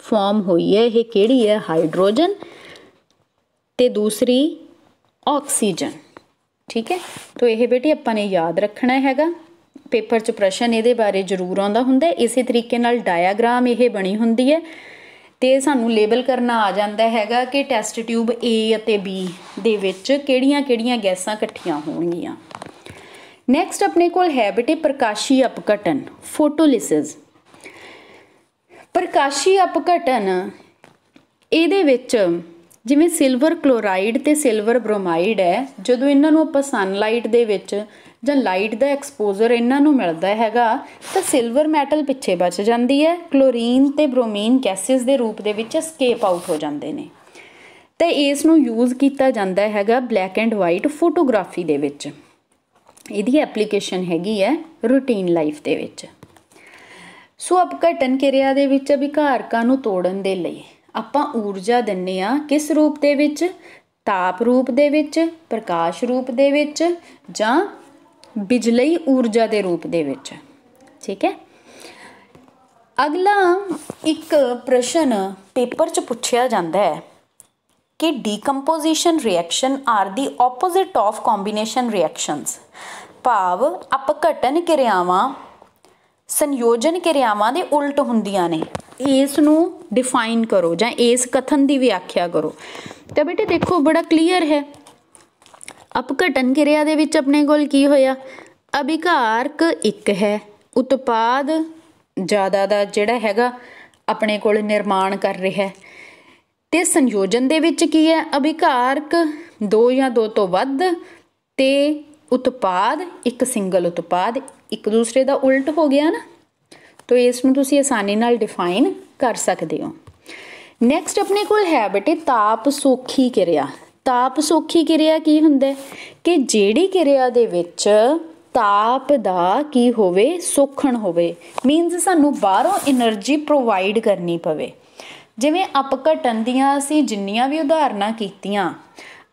ਫਾਰਮ ਹੋਈ ਹੈ ਇਹ ਕਿਹੜੀ ਹੈ ਹਾਈਡਰੋਜਨ ਤੇ ਦੂਸਰੀ ਆਕਸੀਜਨ ਠੀਕ ਹੈ ਤਾਂ ਇਹ ਬੇਟੀ ਆਪਾਂ ਨੇ ਯਾਦ ਰੱਖਣਾ ਹੈਗਾ ਪੇਪਰ 'ਚ ਪ੍ਰਸ਼ਨ ਇਹਦੇ ਬਾਰੇ ਜ਼ਰੂਰ ਆਉਂਦਾ ਹੁੰਦਾ ਇਸੇ ਤਰੀਕੇ ਨਾਲ ਡਾਇਆਗ੍ਰਾਮ ਇਹ ਬਣੀ ਹੁੰਦੀ ਹੈ ਤੇ ਸਾਨੂੰ ਲੇਬਲ ਕਰਨਾ ਆ ਜਾਂਦਾ ਹੈਗਾ ਕਿ ਟੈਸਟ ਟਿਊਬ A ਅਤੇ B ਦੇ ਵਿੱਚ ਕਿਹੜੀਆਂ-ਕਿਹੜੀਆਂ ਗੈਸਾਂ ਇਕੱਠੀਆਂ ਹੋਣਗੀਆਂ ਨੈਕਸਟ ਆਪਣੇ ਕੋਲ ਹੈ ਬਿਟੇ ਪ੍ਰਕਾਸ਼ੀ ਅਪਘਟਨ ਫੋਟੋਲਿਸਿਸ ਪ੍ਰਕਾਸ਼ੀ ਅਪਘਟਨ ਇਹਦੇ ਵਿੱਚ ਜਿਵੇਂ ਸਿਲਵਰ ਕਲੋਰਾਈਡ ਤੇ ਸਿਲਵਰ ਬ੍ਰੋਮਾਈਡ ਹੈ ਜਦੋਂ ਇਹਨਾਂ ਨੂੰ ਆਪਾਂ ਸਨਲਾਈਟ ਦੇ ਵਿੱਚ ਜਾਂ ਲਾਈਟ ਦਾ ਐਕਸਪੋਜ਼ਰ ਇਹਨਾਂ ਨੂੰ ਮਿਲਦਾ ਹੈਗਾ ਤਾਂ ਸਿਲਵਰ ਮੈਟਲ ਪਿੱਛੇ ਬਚ ਜਾਂਦੀ ਹੈ ਕਲੋਰੀਨ ਤੇ ਬ੍ਰੋਮੀਨ ਗੈਸਿਸ ਦੇ ਰੂਪ ਦੇ ਵਿੱਚ ਸਕੇਪ ਆਊਟ ਹੋ ਜਾਂਦੇ ਨੇ ਤੇ ਇਸ ਨੂੰ ਯੂਜ਼ ਕੀਤਾ ਜਾਂਦਾ ਹੈਗਾ ਬਲੈਕ ਐਂਡ ਵਾਈਟ ਫੋਟੋਗ੍ਰਾਫੀ ਦੇ ਵਿੱਚ ਇਹਦੀ ਐਪਲੀਕੇਸ਼ਨ ਹੈਗੀ ਹੈ ਰੂਟੀਨ ਲਾਈਫ ਦੇ ਵਿੱਚ ਸੋ ਅਪਘਟਨ ਕਿਰਿਆ ਦੇ ਵਿੱਚ ਅਭਿਕਾਰਕਾਂ ਨੂੰ ਤੋੜਨ ਦੇ ਲਈ ਆਪਾਂ ਊਰਜਾ ਦਿੰਨੇ ਆ ਕਿਸ ਰੂਪ ਦੇ ਵਿੱਚ ਤਾਪ ਰੂਪ ਦੇ ਵਿੱਚ ਪ੍ਰਕਾਸ਼ ਰੂਪ ਦੇ ਵਿੱਚ ਜਾਂ ਬਿਜਲਈ ਊਰਜਾ ਦੇ ਰੂਪ ਦੇ ਵਿੱਚ ਠੀਕ ਹੈ ਅਗਲਾ ਇੱਕ ਪ੍ਰਸ਼ਨ ਪੇਪਰ 'ਚ ਪੁੱਛਿਆ ਜਾਂਦਾ ਹੈ ਕਿ decomposition reaction are the opposite of combination reactions ਭਾਵ ਅਪਘਟਨ ਕਿਰਿਆਵਾਂ ਸੰਯੋਜਨ ਕਿਰਿਆਵਾਂ ਦੇ ਉਲਟ ਹੁੰਦੀਆਂ ਨੇ ਇਸ ਨੂੰ ਡਿਫਾਈਨ ਕਰੋ ਜਾਂ ਇਸ ਕਥਨ ਦੀ ਵਿਆਖਿਆ ਕਰੋ ਤਾਂ ਬੇਟੇ ਦੇਖੋ ਬੜਾ ਕਲੀਅਰ ਹੈ ਅਪਘਟਨ ਕਿਰਿਆ ਦੇ ਵਿੱਚ ਆਪਣੇ ਕੋਲ ਕੀ ਹੋਇਆ ਅਭਿਕਾਰਕ ਇੱਕ ਹੈ ਉਤਪਾਦ ਜ਼ਿਆਦਾ ਦਾ ਜਿਹੜਾ ਹੈਗਾ ਆਪਣੇ ਕੋਲ ਨਿਰਮਾਣ ਕਰ ਰਿਹਾ ਹੈ ਤੇ ਸੰਯੋਜਨ ਦੇ ਵਿੱਚ ਕੀ ਹੈ ਅਭਿਕਾਰਕ ਦੋ ਜਾਂ ਦੋ ਤੋਂ ਵੱਧ ਤੇ ਉਤਪਾਦ ਇੱਕ ਸਿੰਗਲ ਉਤਪਾਦ ਇੱਕ ਦੂਸਰੇ ਦਾ ਉਲਟ ਹੋ ਗਿਆ ਨਾ ਤੋ ਇਸ ਨੂੰ ਤੁਸੀਂ ਆਸਾਨੀ ਨਾਲ ਡਿਫਾਈਨ ਕਰ ਸਕਦੇ ਹੋ ਨੈਕਸਟ ਆਪਣੇ ਕੋਲ ਹੈ ਬਟੇ ਤਾਪ ਸੋਖੀ ਕਿਰਿਆ ਤਾਪ ਸੋਖੀ ਕਿਰਿਆ ਕੀ ਹੁੰਦਾ ਕਿ ਜਿਹੜੀ ਕਿਰਿਆ ਦੇ ਵਿੱਚ ਤਾਪ ਦਾ ਕੀ ਹੋਵੇ ਸੋਖਣ ਹੋਵੇ ਮੀਨਸ ਸਾਨੂੰ ਬਾਹਰੋਂ એનર્ਜੀ ਪ੍ਰੋਵਾਈਡ ਕਰਨੀ ਪਵੇ ਜਿਵੇਂ ਅਪਕਟਨ ਦੀਆਂ ਅਸੀਂ ਜਿੰਨੀਆਂ ਵੀ ਉਦਾਹਰਨਾਂ ਕੀਤੀਆਂ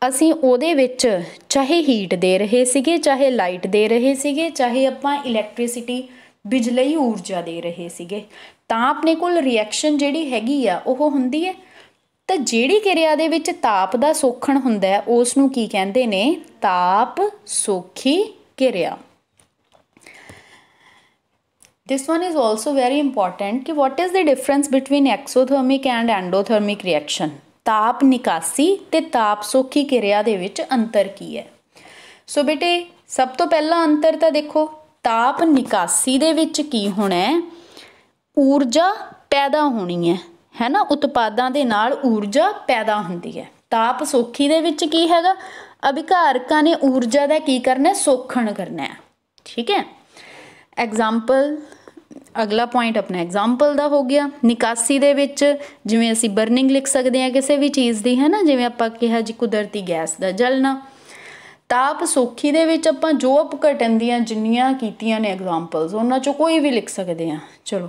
ਅਸੀਂ ਉਹਦੇ ਵਿੱਚ ਚਾਹੇ ਹੀਟ ਦੇ ਰਹੇ ਸੀਗੇ ਚਾਹੇ ਲਾਈਟ ਦੇ ਰਹੇ ਸੀਗੇ ਚਾਹੇ ਆਪਾਂ ਇਲੈਕਟ੍ਰਿਸਿਟੀ ਬਿਜਲਈ ਊਰਜਾ ਦੇ ਰਹੇ ਸੀਗੇ ਤਾਂ ਆਪਣੇ ਕੋਲ ਰਿਐਕਸ਼ਨ ਜਿਹੜੀ ਹੈਗੀ ਆ ਉਹ ਹੁੰਦੀ ਹੈ ਤਾਂ ਜਿਹੜੀ ਕਿਰਿਆ ਦੇ ਵਿੱਚ ਤਾਪ ਦਾ ਸੋਖਣ ਹੁੰਦਾ ਹੈ ਉਸ ਨੂੰ ਕੀ ਕਹਿੰਦੇ ਨੇ ਤਾਪ ਸੋਖੀ ਕਿਰਿਆ this one is also very important ਕਿ what is the difference between exothermic and endothermic reaction ਤਾਪ ਨਿਕਾਸੀ ਤੇ ਤਾਪ ਸੋਖੀ ਕਿਰਿਆ ਦੇ ਵਿੱਚ ਅੰਤਰ ਕੀ ਹੈ ਸੋ ਬੇਟੇ ਸਭ ਤੋਂ ਪਹਿਲਾਂ ਅੰਤਰ ਤਾਂ ਦੇਖੋ ਤਾਪ ਨਿਕਾਸੀ ਦੇ ਵਿੱਚ ਕੀ ਹੋਣਾ ਹੈ ਊਰਜਾ ਪੈਦਾ ਹੋਣੀ ਹੈ ਹੈ ਨਾ ਉਤਪਾਦਾਂ ਦੇ ਨਾਲ ਊਰਜਾ ਪੈਦਾ ਹੁੰਦੀ ਹੈ ਤਾਪ ਸੋਖੀ ਦੇ ਵਿੱਚ ਕੀ ਹੈਗਾ ਅਭਿਕਾਰਕਾਂ ਨੇ ਊਰਜਾ ਦਾ ਕੀ ਕਰਨਾ ਸੋਖਣ ਕਰਨਾ ਹੈ ਠੀਕ ਹੈ ਐਗਜ਼ਾਮਪਲ ਅਗਲਾ ਪੁਆਇੰਟ ਆਪਣਾ ਐਗਜ਼ਾਮਪਲ ਦਾ ਹੋ ਗਿਆ ਨਿਕਾਸੀ ਦੇ ਵਿੱਚ ਜਿਵੇਂ ਅਸੀਂ ਬਰਨਿੰਗ ਲਿਖ ਸਕਦੇ ਹਾਂ ਕਿਸੇ ਵੀ ਚੀਜ਼ ਦੀ ਹੈ ਨਾ ਜਿਵੇਂ ਆਪਾਂ ਕਿਹਾ ਜੀ ਕੁਦਰਤੀ ਗੈਸ ਦਾ ਜਲਣਾ ਤਾਪ ਸੋਖੀ ਦੇ ਵਿੱਚ ਆਪਾਂ ਜੋ ਅਪਕਟਨ ਦੀਆਂ ਜਿੰਨੀਆਂ ਕੀਤੀਆਂ ਨੇ ਐਗਜ਼ਾਮਪਲਸ ਉਹਨਾਂ ਚੋਂ ਕੋਈ ਵੀ ਲਿਖ ਸਕਦੇ ਆ ਚਲੋ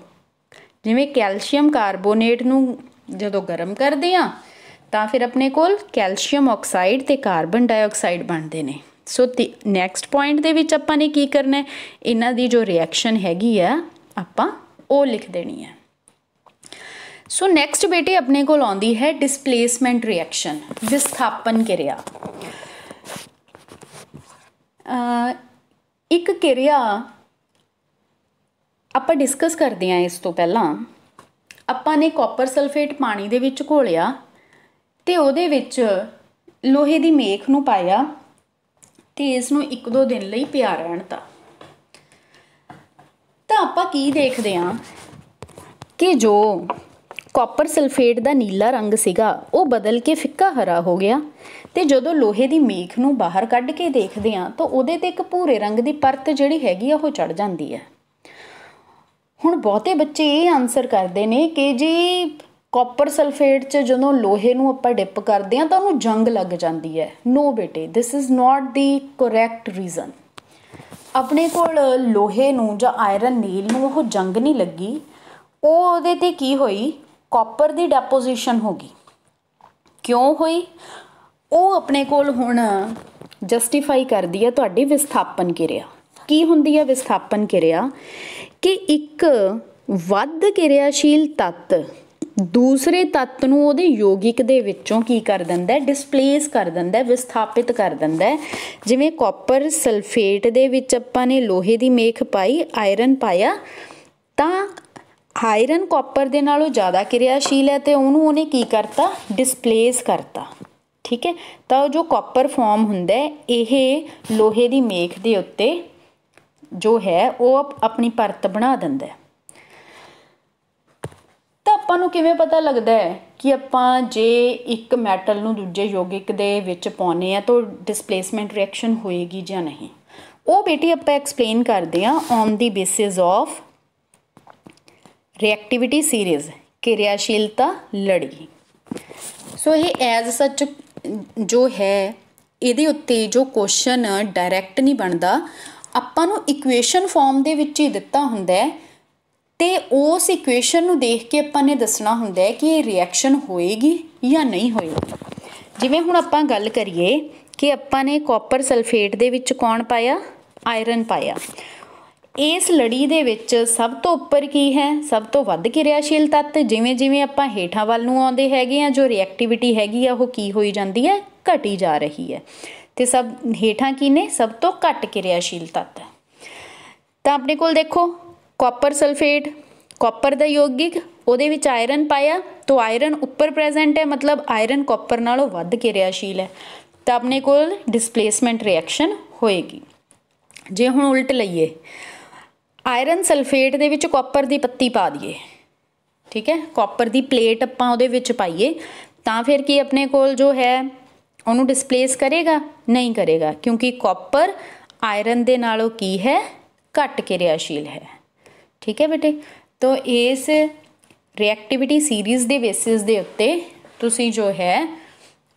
ਜਿਵੇਂ ਕੈਲਸ਼ੀਅਮ ਕਾਰਬੋਨੇਟ ਨੂੰ ਜਦੋਂ ਗਰਮ ਕਰਦੇ ਆ ਤਾਂ ਫਿਰ ਆਪਣੇ ਕੋਲ ਕੈਲਸ਼ੀਅਮ ਆਕਸਾਈਡ ਤੇ ਕਾਰਬਨ ਡਾਈਆਕਸਾਈਡ ਬਣਦੇ ਨੇ ਸੋ ਨੈਕਸਟ ਪੁਆਇੰਟ ਦੇ ਵਿੱਚ ਆਪਾਂ ਨੇ ਕੀ ਕਰਨਾ ਹੈ ਇਹਨਾਂ ਦੀ ਜੋ ਰਿਐਕਸ਼ਨ ਹੈਗੀ ਆ ਆਪਾਂ ਉਹ ਲਿਖ ਦੇਣੀ ਹੈ ਸੋ ਨੈਕਸਟ ਬੇਟੇ ਆਪਣੇ ਕੋਲ ਆਉਂਦੀ ਹੈ ਡਿਸਪਲੇਸਮੈਂਟ ਰਿਐਕਸ਼ਨ ਵਿਸਥਾਪਨ ਕਿਰਿਆ ਇੱਕ ਕਿਰਿਆ ਆਪਾਂ ਡਿਸਕਸ ਕਰਦੇ ਹਾਂ ਇਸ ਤੋਂ ਪਹਿਲਾਂ ਆਪਾਂ ਨੇ ਕਾਪਰ ਸਲਫੇਟ ਪਾਣੀ ਦੇ ਵਿੱਚ ਘੋਲਿਆ ਤੇ ਉਹਦੇ ਵਿੱਚ ਲੋਹੇ ਦੀ ਮੇਖ ਨੂੰ ਪਾਇਆ ਤੇ ਇਸ ਨੂੰ ਇੱਕ ਦੋ ਦਿਨ ਲਈ ਪਿਆ ਰਹਿਣ ਤਾਂ ਆਪਾਂ ਕੀ ਦੇਖਦੇ ਹਾਂ ਕਿ ਜੋ ਕਾਪਰ ਸਲਫੇਟ ਦਾ ਨੀਲਾ ਰੰਗ ਸੀਗਾ ਉਹ ਬਦਲ ਕੇ ਫਿੱਕਾ ਹਰਾ ਹੋ ਗਿਆ ਤੇ ਜਦੋਂ ਲੋਹੇ ਦੀ ਮੇਖ ਨੂੰ ਬਾਹਰ ਕੱਢ ਕੇ ਦੇਖਦੇ ਆ ਤਾਂ ਉਹਦੇ ਤੇ ਇੱਕ ਭੂਰੇ ਰੰਗ ਦੀ ਪਰਤ ਜਿਹੜੀ ਹੈਗੀ ਆ ਉਹ ਚੜ ਜਾਂਦੀ ਹੈ ਹੁਣ ਬਹੁਤੇ ਬੱਚੇ ਇਹ ਆਨਸਰ ਕਰਦੇ ਨੇ ਕਿ ਜੀ ਕਾਪਰ ਸਲਫੇਟ 'ਚ ਜਦੋਂ ਲੋਹੇ ਨੂੰ ਆਪਾਂ ਡਿਪ ਕਰਦੇ ਆ ਤਾਂ ਉਹਨੂੰ ਜੰਗ ਲੱਗ ਜਾਂਦੀ ਹੈ ਨੋ ਬੇਟੇ this is not the correct reason ਆਪਣੇ ਕੋਲ ਲੋਹੇ ਨੂੰ ਜਾਂ ਆਇਰਨ ਨੀਲ ਨੂੰ ਉਹ ਜੰਗ ਨਹੀਂ ਲੱਗੀ ਉਹ ਉਹਦੇ ਤੇ ਕੀ ਹੋਈ ਕਾਪਰ ਦੀ ਡੈਪੋਜੀਸ਼ਨ ਹੋ ਗਈ ਕਿਉਂ ਹੋਈ ਉਹ ਆਪਣੇ ਕੋਲ ਹੁਣ ਜਸਟੀਫਾਈ ਕਰਦੀ ਹੈ ਤੁਹਾਡੀ ਵਿਸਥਾਪਨ ਕਿਰਿਆ ਕੀ ਹੁੰਦੀ ਹੈ ਵਿਸਥਾਪਨ ਕਿਰਿਆ ਕਿ ਇੱਕ ਵੱਧ ਕਿਰਿਆਸ਼ੀਲ ਤੱਤ ਦੂਸਰੇ ਤੱਤ ਨੂੰ ਉਹਦੇ ਯੋਗਿਕ ਦੇ ਵਿੱਚੋਂ ਕੀ ਕਰ ਦਿੰਦਾ ਹੈ ਡਿਸਪਲੇਸ ਕਰ ਦਿੰਦਾ ਹੈ ਵਿਸਥਾਪਿਤ ਕਰ ਦਿੰਦਾ ਹੈ ਜਿਵੇਂ ਕਾਪਰ ਸਲਫੇਟ ਦੇ ਵਿੱਚ ਆਪਾਂ ਨੇ ਲੋਹੇ ਦੀ ਮੇਖ ਪਾਈ ਆਇਰਨ ਪਾਇਆ ਤਾਂ ਆਇਰਨ ਕਾਪਰ ਦੇ ਨਾਲੋਂ ਜ਼ਿਆਦਾ ਕਿਰਿਆਸ਼ੀਲ ਹੈ ਤੇ ਉਹਨੂੰ ਉਹਨੇ ਕੀ ਕਰਤਾ ਡਿਸਪਲੇਸ ਕਰਤਾ ਠੀਕ ਹੈ ਤਾਂ ਜੋ ਕਾਪਰ ਫਾਰਮ ਹੁੰਦਾ ਹੈ ਇਹ ਲੋਹੇ ਦੀ ਮੇਖ ਦੇ ਉੱਤੇ ਜੋ ਹੈ ਉਹ ਆਪਣੀ ਪਰਤ ਬਣਾ ਦਿੰਦਾ ਹੈ ਤਾਂ ਆਪਾਂ ਨੂੰ ਕਿਵੇਂ ਪਤਾ ਲੱਗਦਾ ਹੈ ਕਿ ਆਪਾਂ ਜੇ ਇੱਕ ਮੈਟਲ ਨੂੰ ਦੂਜੇ ਯੋਗਿਕ ਦੇ ਵਿੱਚ ਪਾਉਨੇ ਆ ਤਾਂ ਡਿਸਪਲੇਸਮੈਂਟ ਰਿਐਕਸ਼ਨ ਹੋਏਗੀ ਜਾਂ ਨਹੀਂ ਉਹ ਬੇਟੀ ਆਪਾਂ ਐਕਸਪਲੇਨ ਕਰਦੇ ਆ on the basis of reactivity series ਕਿਰਿਆਸ਼ੀਲਤਾ ਲੜੀ ਸੋ ਇਹ ਐਜ਼ ਸੱਚ ਜੋ ਹੈ ਇਹਦੇ ਉੱਤੇ ਜੋ ਕੁਐਸਚਨ ਡਾਇਰੈਕਟ ਨਹੀਂ ਬਣਦਾ ਆਪਾਂ ਨੂੰ ਇਕੁਏਸ਼ਨ ਫਾਰਮ ਦੇ ਵਿੱਚ ਹੀ ਦਿੱਤਾ ਹੁੰਦਾ ਹੈ ਤੇ ਉਸ ਇਕੁਏਸ਼ਨ ਨੂੰ ਦੇਖ ਕੇ ਆਪਾਂ ਨੇ ਦੱਸਣਾ ਹੁੰਦਾ ਹੈ ਕਿ ਇਹ ਰਿਐਕਸ਼ਨ ਹੋਏਗੀ ਜਾਂ ਨਹੀਂ ਹੋਏਗੀ ਜਿਵੇਂ ਹੁਣ ਆਪਾਂ ਗੱਲ ਕਰੀਏ ਕਿ ਆਪਾਂ ਨੇ ਕਾਪਰ ਸਲਫੇਟ ਦੇ ਵਿੱਚ ਕੌਣ ਪਾਇਆ ਆਇਰਨ ਪਾਇਆ ਇਸ ਲੜੀ ਦੇ ਵਿੱਚ ਸਭ ਤੋਂ ਉੱਪਰ ਕੀ ਹੈ ਸਭ ਤੋਂ ਵੱਧ ਕਿਰਿਆਸ਼ੀਲ ਤੱਤ ਜਿਵੇਂ ਜਿਵੇਂ ਆਪਾਂ ਹੇਠਾਂ ਵੱਲ ਨੂੰ ਆਉਂਦੇ ਹੈਗੇ ਆ ਜੋ ਰਿਐਕਟੀਵਿਟੀ ਹੈਗੀ ਆ ਉਹ ਕੀ ਹੋਈ ਜਾਂਦੀ ਹੈ ਘਟੀ ਜਾ ਰਹੀ ਹੈ ਤੇ ਸਭ ਹੇਠਾਂ ਕੀ ਨੇ ਸਭ ਤੋਂ ਘੱਟ ਕਿਰਿਆਸ਼ੀਲ ਤੱਤ ਹੈ ਤਾਂ ਆਪਣੇ ਕੋਲ ਦੇਖੋ ਕਾਪਰ ਸਲਫੇਟ ਕਾਪਰ ਦਾ ਯੋਗਿਕ ਉਹਦੇ ਵਿੱਚ ਆਇਰਨ ਪਾਇਆ ਤਾਂ ਆਇਰਨ ਉੱਪਰ ਪ੍ਰੈਜ਼ੈਂਟ ਹੈ ਮਤਲਬ ਆਇਰਨ ਕਾਪਰ ਨਾਲੋਂ ਵੱਧ ਕਿਰਿਆਸ਼ੀਲ ਹੈ ਤਾਂ ਆਪਣੇ ਕੋਲ ਡਿਸਪਲੇਸਮੈਂਟ ਰਿਐਕਸ਼ਨ ਹੋਏਗੀ ਜੇ ਹੁਣ ਉਲਟ ਲਈਏ ਆਇਰਨ ਸਲਫੇਟ ਦੇ ਵਿੱਚ ਕਾਪਰ ਦੀ ਪੱਤੀ ਪਾ ਦਈਏ ਠੀਕ ਹੈ ਕਾਪਰ ਦੀ ਪਲੇਟ ਆਪਾਂ ਉਹਦੇ ਵਿੱਚ ਪਾਈਏ ਤਾਂ ਫਿਰ ਕੀ ਆਪਣੇ ਕੋਲ ਜੋ ਹੈ ਉਹਨੂੰ ਡਿਸਪਲੇਸ ਕਰੇਗਾ ਨਹੀਂ ਕਰੇਗਾ ਕਿਉਂਕਿ ਕਾਪਰ ਆਇਰਨ ਦੇ ਨਾਲੋਂ ਕੀ ਹੈ ਘੱਟ ਕਿਰਿਆਸ਼ੀਲ ਹੈ ਠੀਕ ਹੈ ਬੇਟੇ ਤੋਂ ਇਸ ਰਿਐਕਟਿਵਿਟੀ ਸੀਰੀਜ਼ ਦੇ ਬੇਸਿਸ ਦੇ ਉੱਤੇ ਤੁਸੀਂ ਜੋ ਹੈ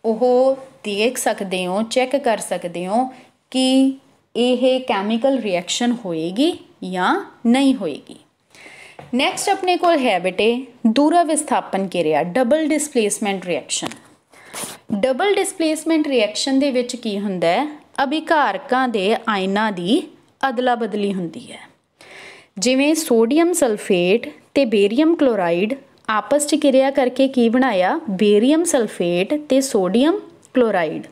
ਉਹ ਦੇਖ ਸਕਦੇ ਹੋ ਚੈੱਕ ਕਰ ਸਕਦੇ ਹੋ ਕਿ ਇਹ ਕੈਮੀਕਲ ਰਿਐਕਸ਼ਨ ਹੋਏਗੀ ਜਾਂ ਨਹੀਂ ਹੋਏਗੀ ਨੈਕਸਟ ਆਪਣੇ ਕੋਲ ਹੈ ਬੇਟੇ ਦੂਰਾ ਵਿਸਥਾਪਨ ਕਿਰਿਆ double displacement reaction double displacement reaction ਦੇ ਵਿੱਚ ਕੀ ਹੁੰਦਾ ਹੈ ਅਭਿਕਾਰਕਾਂ ਦੇ ਆਇਨਾਂ ਦੀ ਅਦਲਾ ਬਦਲੀ ਹੁੰਦੀ ਹੈ ਜਿਵੇਂ ਸੋਡੀਅਮ ਸਲਫੇਟ ਤੇ ਬੇਰੀਅਮ ਕਲੋਰਾਈਡ ਆਪਸ ਵਿੱਚ ਕਿਰਿਆ ਕਰਕੇ ਕੀ ਬਣਾਇਆ ਬੇਰੀਅਮ ਸਲਫੇਟ ਤੇ ਸੋਡੀਅਮ ਕਲੋਰਾਈਡ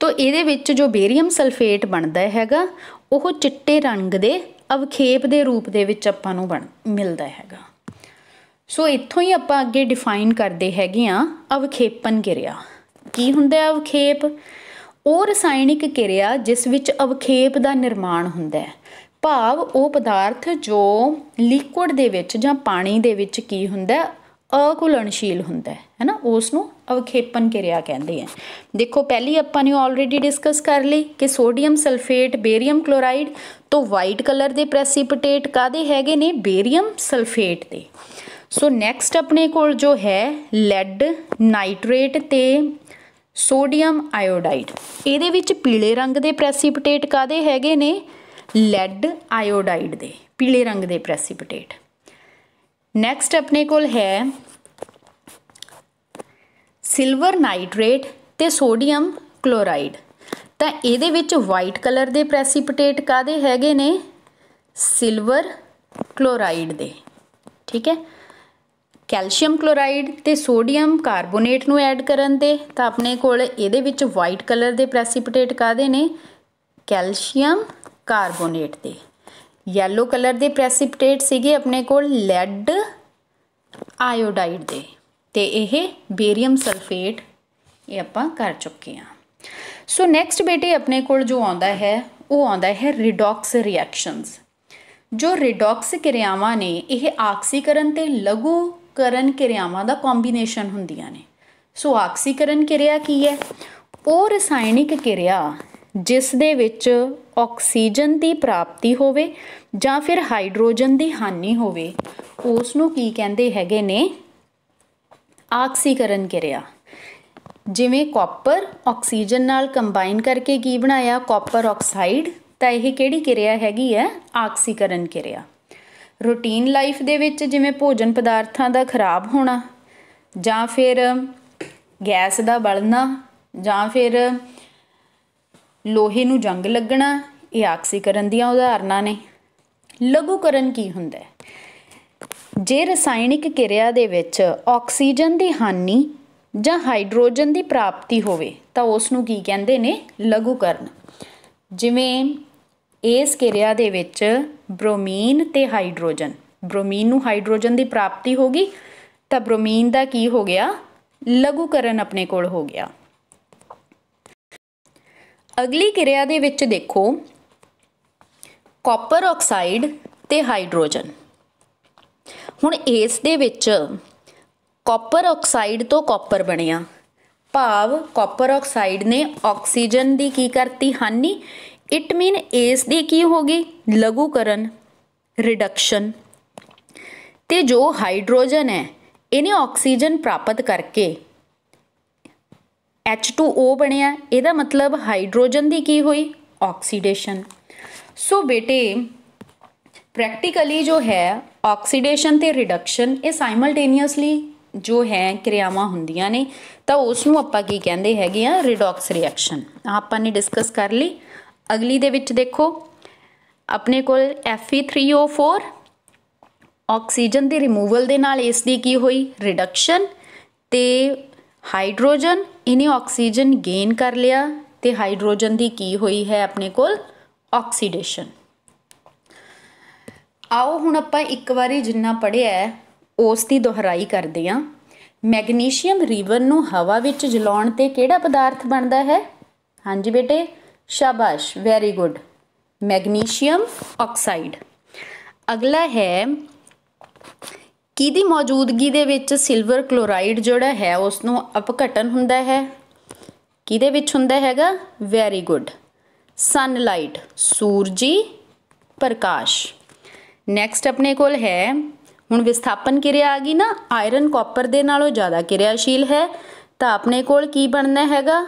ਤੋਂ ਇਹਦੇ ਵਿੱਚ ਜੋ ਬੇਰੀਅਮ ਸਲਫੇਟ ਬਣਦਾ ਹੈਗਾ ਉਹ ਚਿੱਟੇ ਰੰਗ ਦੇ ਅਵਖੇਪ ਦੇ ਰੂਪ ਦੇ ਵਿੱਚ ਆਪਾਂ ਨੂੰ ਬਣ ਮਿਲਦਾ ਹੈਗਾ ਸੋ ਇੱਥੋਂ ਹੀ ਆਪਾਂ ਅੱਗੇ ਡਿਫਾਈਨ ਕਰਦੇ ਹੈਗੇ ਆ ਅਵਖੇਪਨ ਕਿਰਿਆ ਕੀ ਹੁੰਦਾ ਹੈ ਅਵਖੇਪ ਉਹ ਰਸਾਇਣਿਕ ਕਿਰਿਆ ਜਿਸ ਵਿੱਚ ਅਵਖੇਪ ਦਾ ਨਿਰਮਾਣ ਹੁੰਦਾ ਹੈ ਭਾਵ ਉਹ ਪਦਾਰਥ ਜੋ ਲਿਕੁਇਡ ਦੇ ਵਿੱਚ ਜਾਂ ਪਾਣੀ ਦੇ ਵਿੱਚ ਕੀ ਹੁੰਦਾ ਅਕੁਲਣਸ਼ੀਲ ਹੁੰਦਾ ਹੈ ਹੈਨਾ ਉਸ ਨੂੰ ਅਵਖੇਪਨ ਕਿਰਿਆ ਕਹਿੰਦੇ ਆ ਦੇਖੋ ਪਹਿਲੀ ਆਪਾਂ ਨੇ ਆਲਰੇਡੀ ਡਿਸਕਸ ਕਰ ਲਈ ਕਿ ਸੋਡੀਅਮ ਸਲਫੇਟ ਬੇਰੀਅਮ ਕਲੋਰਾਈਡ ਤੋਂ ਵਾਈਟ ਕਲਰ ਦੇ ਪ੍ਰੈਸੀਪਿਟੇਟ ਕਾਦੇ ਹੈਗੇ ਨੇ ਬੇਰੀਅਮ ਸਲਫੇਟ ਦੇ ਸੋ ਨੈਕਸਟ ਆਪਣੇ ਕੋਲ ਜੋ ਹੈ ਲੈਡ ਨਾਈਟ੍ਰੇਟ ਤੇ ਸੋਡੀਅਮ ਆਇਓਡਾਈਡ ਇਹਦੇ ਵਿੱਚ ਪੀਲੇ ਰੰਗ ਦੇ ਪ੍ਰੈਸੀਪੀਟੇਟ ਕਾਦੇ ਹੈਗੇ ਨੇ ਲੈਡ ਆਇਓਡਾਈਡ ਦੇ ਪੀਲੇ ਰੰਗ ਦੇ ਪ੍ਰੈਸੀਪੀਟੇਟ ਨੈਕਸਟ ਆਪਣੇ ਕੋਲ ਹੈ ਸਿਲਵਰ ਨਾਈਟ੍ਰੇਟ ਤੇ ਸੋਡੀਅਮ ਕਲੋਰਾਈਡ ਤਾਂ ਇਹਦੇ ਵਿੱਚ ਵਾਈਟ ਕਲਰ ਦੇ ਪ੍ਰੈਸੀਪੀਟੇਟ ਕਾਦੇ ਹੈਗੇ ਨੇ ਸਿਲਵਰ ਕਲੋਰਾਈਡ ਦੇ ਠੀਕ ਹੈ ਕੈਲਸ਼ੀਅਮ ਕਲੋਰਾਈਡ ਤੇ ਸੋਡੀਅਮ ਕਾਰਬੋਨੇਟ ਨੂੰ ਐਡ ਕਰਨ ਤੇ ਤਾਂ ਆਪਣੇ ਕੋਲ ਇਹਦੇ ਵਿੱਚ ਵਾਈਟ ਕਲਰ ਦੇ ਪ੍ਰੈਸਿਪਿਟੇਟ ਕਾਦੇ ਨੇ ਕੈਲਸ਼ੀਅਮ ਕਾਰਬੋਨੇਟ ਦੇ येलो कलर ਦੇ ਪ੍ਰੈਸਿਪਿਟੇਟ ਸੀਗੇ ਆਪਣੇ ਕੋਲ ਲੈਡ ਆਇਓਡਾਈਡ ਦੇ ਤੇ ਇਹ ਬੇਰੀਅਮ ਸਲਫੇਟ ਇਹ ਆਪਾਂ ਕਰ ਚੁੱਕੇ ਆ ਸੋ ਨੈਕਸਟ ਬੇਟੇ ਆਪਣੇ ਕੋਲ ਜੋ ਆਉਂਦਾ ਹੈ ਉਹ ਆਉਂਦਾ ਹੈ ਰਿਡੌਕਸ ਰਿਐਕਸ਼ਨਸ ਜੋ ਰਿਡੌਕਸ ਕਿਰਿਆਵਾਂ ਨੇ ਇਹ ਆਕਸੀਕਰਨ ਤੇ ਲਘੂ ਕਰਨ ਕਿਰਿਆਵਾਂ ਦਾ ਕੰਬੀਨੇਸ਼ਨ ਹੁੰਦੀਆਂ ਨੇ ਸੋ ਆਕਸੀਕਰਨ ਕਿਰਿਆ ਕੀ ਹੈ ਉਹ ਰਸਾਇਣਿਕ ਕਿਰਿਆ ਜਿਸ ਦੇ ਵਿੱਚ ਆਕਸੀਜਨ ਦੀ ਪ੍ਰਾਪਤੀ ਹੋਵੇ ਜਾਂ ਫਿਰ ਹਾਈਡਰੋਜਨ ਦੀ ਹਾਨੀ ਹੋਵੇ ਉਸ ਨੂੰ ਕੀ ਕਹਿੰਦੇ ਹੈਗੇ ਨੇ ਆਕਸੀਕਰਨ ਕਿਰਿਆ ਜਿਵੇਂ ਕਾਪਰ ਆਕਸੀਜਨ ਨਾਲ ਕੰਬਾਈਨ ਕਰਕੇ ਕੀ ਬਣਾਇਆ ਕਾਪਰ ਆਕਸਾਈਡ ਤਾਂ ਇਹ ਕਿਹੜੀ ਕਿਰਿਆ ਹੈਗੀ ਹੈ ਆਕਸੀਕਰਨ ਕਿਰਿਆ ਰੂਟੀਨ ਲਾਈਫ ਦੇ ਵਿੱਚ ਜਿਵੇਂ ਭੋਜਨ ਪਦਾਰਥਾਂ ਦਾ ਖਰਾਬ ਹੋਣਾ ਜਾਂ ਫਿਰ ਗੈਸ ਦਾ ਬਲਣਾ ਜਾਂ ਫਿਰ ਲੋਹੇ ਨੂੰ ਜੰਗ ਲੱਗਣਾ ਇਹ ਆਕਸੀਕਰਨ ਦੀਆਂ ਉਦਾਹਰਨਾਂ ਨੇ ਲਘੂਕਰਨ ਕੀ ਹੁੰਦਾ ਹੈ ਜੇ ਰਸਾਇਣਿਕ ਕਿਰਿਆ ਦੇ ਵਿੱਚ ਆਕਸੀਜਨ ਦੀ ਹਾਨੀ ਜਾਂ ਹਾਈਡਰੋਜਨ ਦੀ ਪ੍ਰਾਪਤੀ ਹੋਵੇ ਤਾਂ ਉਸ ਨੂੰ ਕੀ ਕਹਿੰਦੇ ਨੇ ਲਘੂਕਰਨ ਜਿਵੇਂ ਇਸ ਕਿਰਿਆ ਦੇ ਵਿੱਚ ਬ੍ਰੋਮੀਨ ਤੇ ਹਾਈਡਰੋਜਨ ਬ੍ਰੋਮੀਨ ਨੂੰ ਹਾਈਡਰੋਜਨ ਦੀ ਪ੍ਰਾਪਤੀ ਹੋ ਗਈ ਤਾਂ ਬ੍ਰੋਮੀਨ ਦਾ ਕੀ ਹੋ ਗਿਆ ਲਘੂਕਰਨ ਆਪਣੇ ਕੋਲ ਹੋ ਗਿਆ ਅਗਲੀ ਕਿਰਿਆ ਦੇ ਵਿੱਚ ਦੇਖੋ ਕਾਪਰ ਆਕਸਾਈਡ ਤੇ ਹਾਈਡਰੋਜਨ ਹੁਣ ਇਸ ਦੇ ਵਿੱਚ ਕਾਪਰ ਆਕਸਾਈਡ ਤੋਂ ਕਾਪਰ ਬਣਿਆ ਭਾਵ ਕਾਪਰ ਆਕਸਾਈਡ ਨੇ ਆਕਸੀਜਨ ਦੀ ਕੀ ਕਰਤੀ ਹਾਨੀ ਇਟ ਮੀਨ ਇਸ ਦੀ ਕੀ ਗਈ ਲਘੂਕਰਨ ਰਿਡਕਸ਼ਨ ਤੇ ਜੋ ਹਾਈਡਰੋਜਨ ਹੈ ਇਹਨੇ ਆਕਸੀਜਨ ਪ੍ਰਾਪਤ ਕਰਕੇ H2O ਬਣਿਆ ਇਹਦਾ ਮਤਲਬ ਹਾਈਡਰੋਜਨ ਦੀ ਕੀ ਹੋਈ ਆਕਸੀਡੇਸ਼ਨ ਸੋ ਬੇਟੇ ਪ੍ਰੈਕਟੀਕਲੀ ਜੋ ਹੈ ਆਕਸੀਡੇਸ਼ਨ ਤੇ ਰਿਡਕਸ਼ਨ ਇਹ ਸਾਈਮਲਟੇਨੀਅਸਲੀ ਜੋ ਹੈ ਕਿਰਿਆਵਾਂ ਹੁੰਦੀਆਂ ਨੇ ਤਾਂ ਉਸ ਨੂੰ ਆਪਾਂ ਕੀ ਕਹਿੰਦੇ ਹੈਗੇ ਆ ਰਿਡੋਕਸ ਰਿਐਕਸ਼ਨ ਆਪਾਂ ਨੇ ਡਿਸਕਸ ਕਰ ਲਈ ਅਗਲੀ ਦੇ ਵਿੱਚ ਦੇਖੋ ਆਪਣੇ ਕੋਲ Fe3O4 ਆਕਸੀਜਨ ਦੇ ਰਿਮੂਵਲ ਦੇ ਨਾਲ ਇਸ ਦੀ ਕੀ ਹੋਈ ਰਿਡਕਸ਼ਨ ਤੇ ਹਾਈਡਰੋਜਨ ਇਹਨੇ ਆਕਸੀਜਨ ਗੇਨ ਕਰ ਲਿਆ ਤੇ ਹਾਈਡਰੋਜਨ ਦੀ ਕੀ ਹੋਈ ਹੈ ਆਪਣੇ ਕੋਲ ਆਕਸੀਡੇਸ਼ਨ ਆਓ ਹੁਣ ਆਪਾਂ ਇੱਕ ਵਾਰੀ ਜਿੰਨਾ ਪੜਿਆ ਹੈ ਉਸ ਦੀ ਦੁਹਰਾਈ ਕਰਦੇ ਹਾਂ ਮੈਗਨੀਸ਼ੀਅਮ ਰੀਵਰ ਨੂੰ ਹਵਾ ਵਿੱਚ ਜਲਾਉਣ ਤੇ ਕਿਹੜਾ ਪਦਾਰਥ ਬਣਦਾ ਹੈ ਹਾਂਜੀ ਬੇਟੇ ਸ਼ਾਬਾਸ਼ ਵੈਰੀ ਗੁੱਡ मैग्नीशियम ਆਕਸਾਈਡ ਅਗਲਾ ਹੈ ਕਿਹਦੀ ਮੌਜੂਦਗੀ ਦੇ ਵਿੱਚ ਸਿਲਵਰ ਕਲੋਰਾਈਡ ਜਿਹੜਾ ਹੈ ਉਸ ਨੂੰ ਅਪਘਟਨ ਹੁੰਦਾ ਹੈ ਕਿਹਦੇ ਵਿੱਚ ਹੁੰਦਾ ਹੈਗਾ ਵੈਰੀ ਗੁੱਡ ਸਨਲਾਈਟ ਸੂਰਜੀ ਪ੍ਰਕਾਸ਼ ਨੈਕਸਟ ਆਪਣੇ ਕੋਲ ਹੈ ਹੁਣ ਵਿਸਥਾਪਨ ਕਿਰਿਆ ਆ ਗਈ ਨਾ ਆਇਰਨ ਕਾਪਰ ਦੇ ਨਾਲੋਂ ਜ਼ਿਆਦਾ ਕਿਰਿਆਸ਼ੀਲ ਹੈ ਤਾਂ ਆਪਣੇ ਕੋਲ ਕੀ ਬਣਨਾ ਹੈਗਾ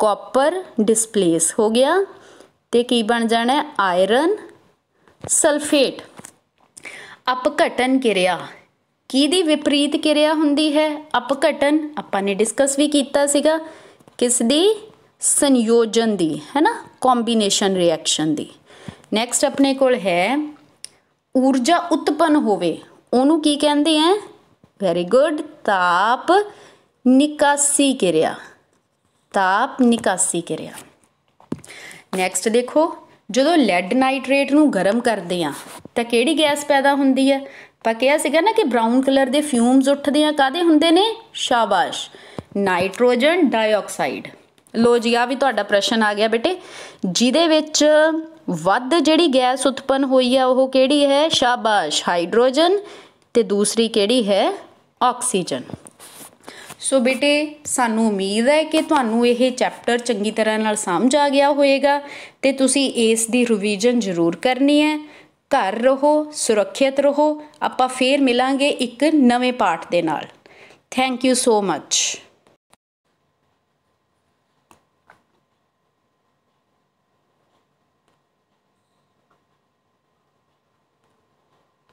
ਕਾਪਰ ਡਿਸਪਲੇਸ ਹੋ ਗਿਆ ਤੇ ਕੀ ਬਣ ਜਾਣਾ ਹੈ ਆਇਰਨ ਸਲਫੇਟ ਅਪਘਟਨ ਕਿਰਿਆ ਕੀ ਦੀ ਵਿਪਰੀਤ ਕਿਰਿਆ ਹੁੰਦੀ ਹੈ ਅਪਘਟਨ ਆਪਾਂ ਨੇ ਡਿਸਕਸ ਵੀ ਕੀਤਾ ਸੀਗਾ ਕਿਸ ਦੀ ਸੰਯੋਜਨ ਦੀ ਹੈਨਾ ਕੰਬੀਨੇਸ਼ਨ ਰਿਐਕਸ਼ਨ ਦੀ ਨੈਕਸਟ ਆਪਣੇ ਕੋਲ ਹੈ ਊਰਜਾ ਉਤਪਨ ਹੋਵੇ ਉਹਨੂੰ ਕੀ ਕਹਿੰਦੇ ਆ ਵੈਰੀ ਗੁੱਡ ਤਾਪ ਨਿਕਾਸੀ ਕਿਰਿਆ ਤਾਪ ਨਿਕਾਸੀ ਕਿਰਿਆ ਨੈਕਸਟ ਦੇਖੋ ਜਦੋਂ ਲੈਡ ਨਾਈਟ੍ਰੇਟ ਨੂੰ ਗਰਮ ਕਰਦੇ ਆ ਤਾਂ ਕਿਹੜੀ ਗੈਸ ਪੈਦਾ ਹੁੰਦੀ ਹੈ ਆਪਾਂ ਕਿਹਾ ਸੀਗਾ ਨਾ ਕਿ ਬ੍ਰਾਊਨ ਕਲਰ ਦੇ ਫਿਊਮਸ ਉੱਠਦੇ ਆ ਕਾਦੇ ਹੁੰਦੇ ਨੇ ਸ਼ਾਬਾਸ਼ ਨਾਈਟ੍ਰੋਜਨ ਡਾਈਆਕਸਾਈਡ ਲੋ ਜੀ ਆ ਵੀ ਤੁਹਾਡਾ ਪ੍ਰਸ਼ਨ ਆ ਗਿਆ ਬੇਟੇ ਜਿਹਦੇ ਵਿੱਚ ਵੱਧ ਜਿਹੜੀ ਗੈਸ ਉਤਪਨ ਹੋਈ ਆ ਉਹ ਕਿਹੜੀ ਹੈ ਸ਼ਾਬਾਸ਼ ਹਾਈਡਰੋਜਨ ਤੇ ਦੂਸਰੀ ਕਿਹੜੀ ਹੈ ਆਕਸੀਜਨ ਸੋ ਬੇਟੇ ਸਾਨੂੰ ਉਮੀਦ ਹੈ ਕਿ ਤੁਹਾਨੂੰ ਇਹ ਚੈਪਟਰ ਚੰਗੀ ਤਰ੍ਹਾਂ ਨਾਲ ਸਮਝ ਆ ਗਿਆ ਹੋਵੇਗਾ ਤੇ ਤੁਸੀਂ ਇਸ ਦੀ ਰਿਵੀਜ਼ਨ ਜ਼ਰੂਰ ਕਰਨੀ ਹੈ ਘਰ ਰਹੋ ਸੁਰੱਖਿਅਤ ਰਹੋ ਆਪਾਂ ਫੇਰ ਮਿਲਾਂਗੇ ਇੱਕ ਨਵੇਂ ਪਾਠ ਦੇ ਨਾਲ ਥੈਂਕ ਯੂ ਸੋ ਮੱਚ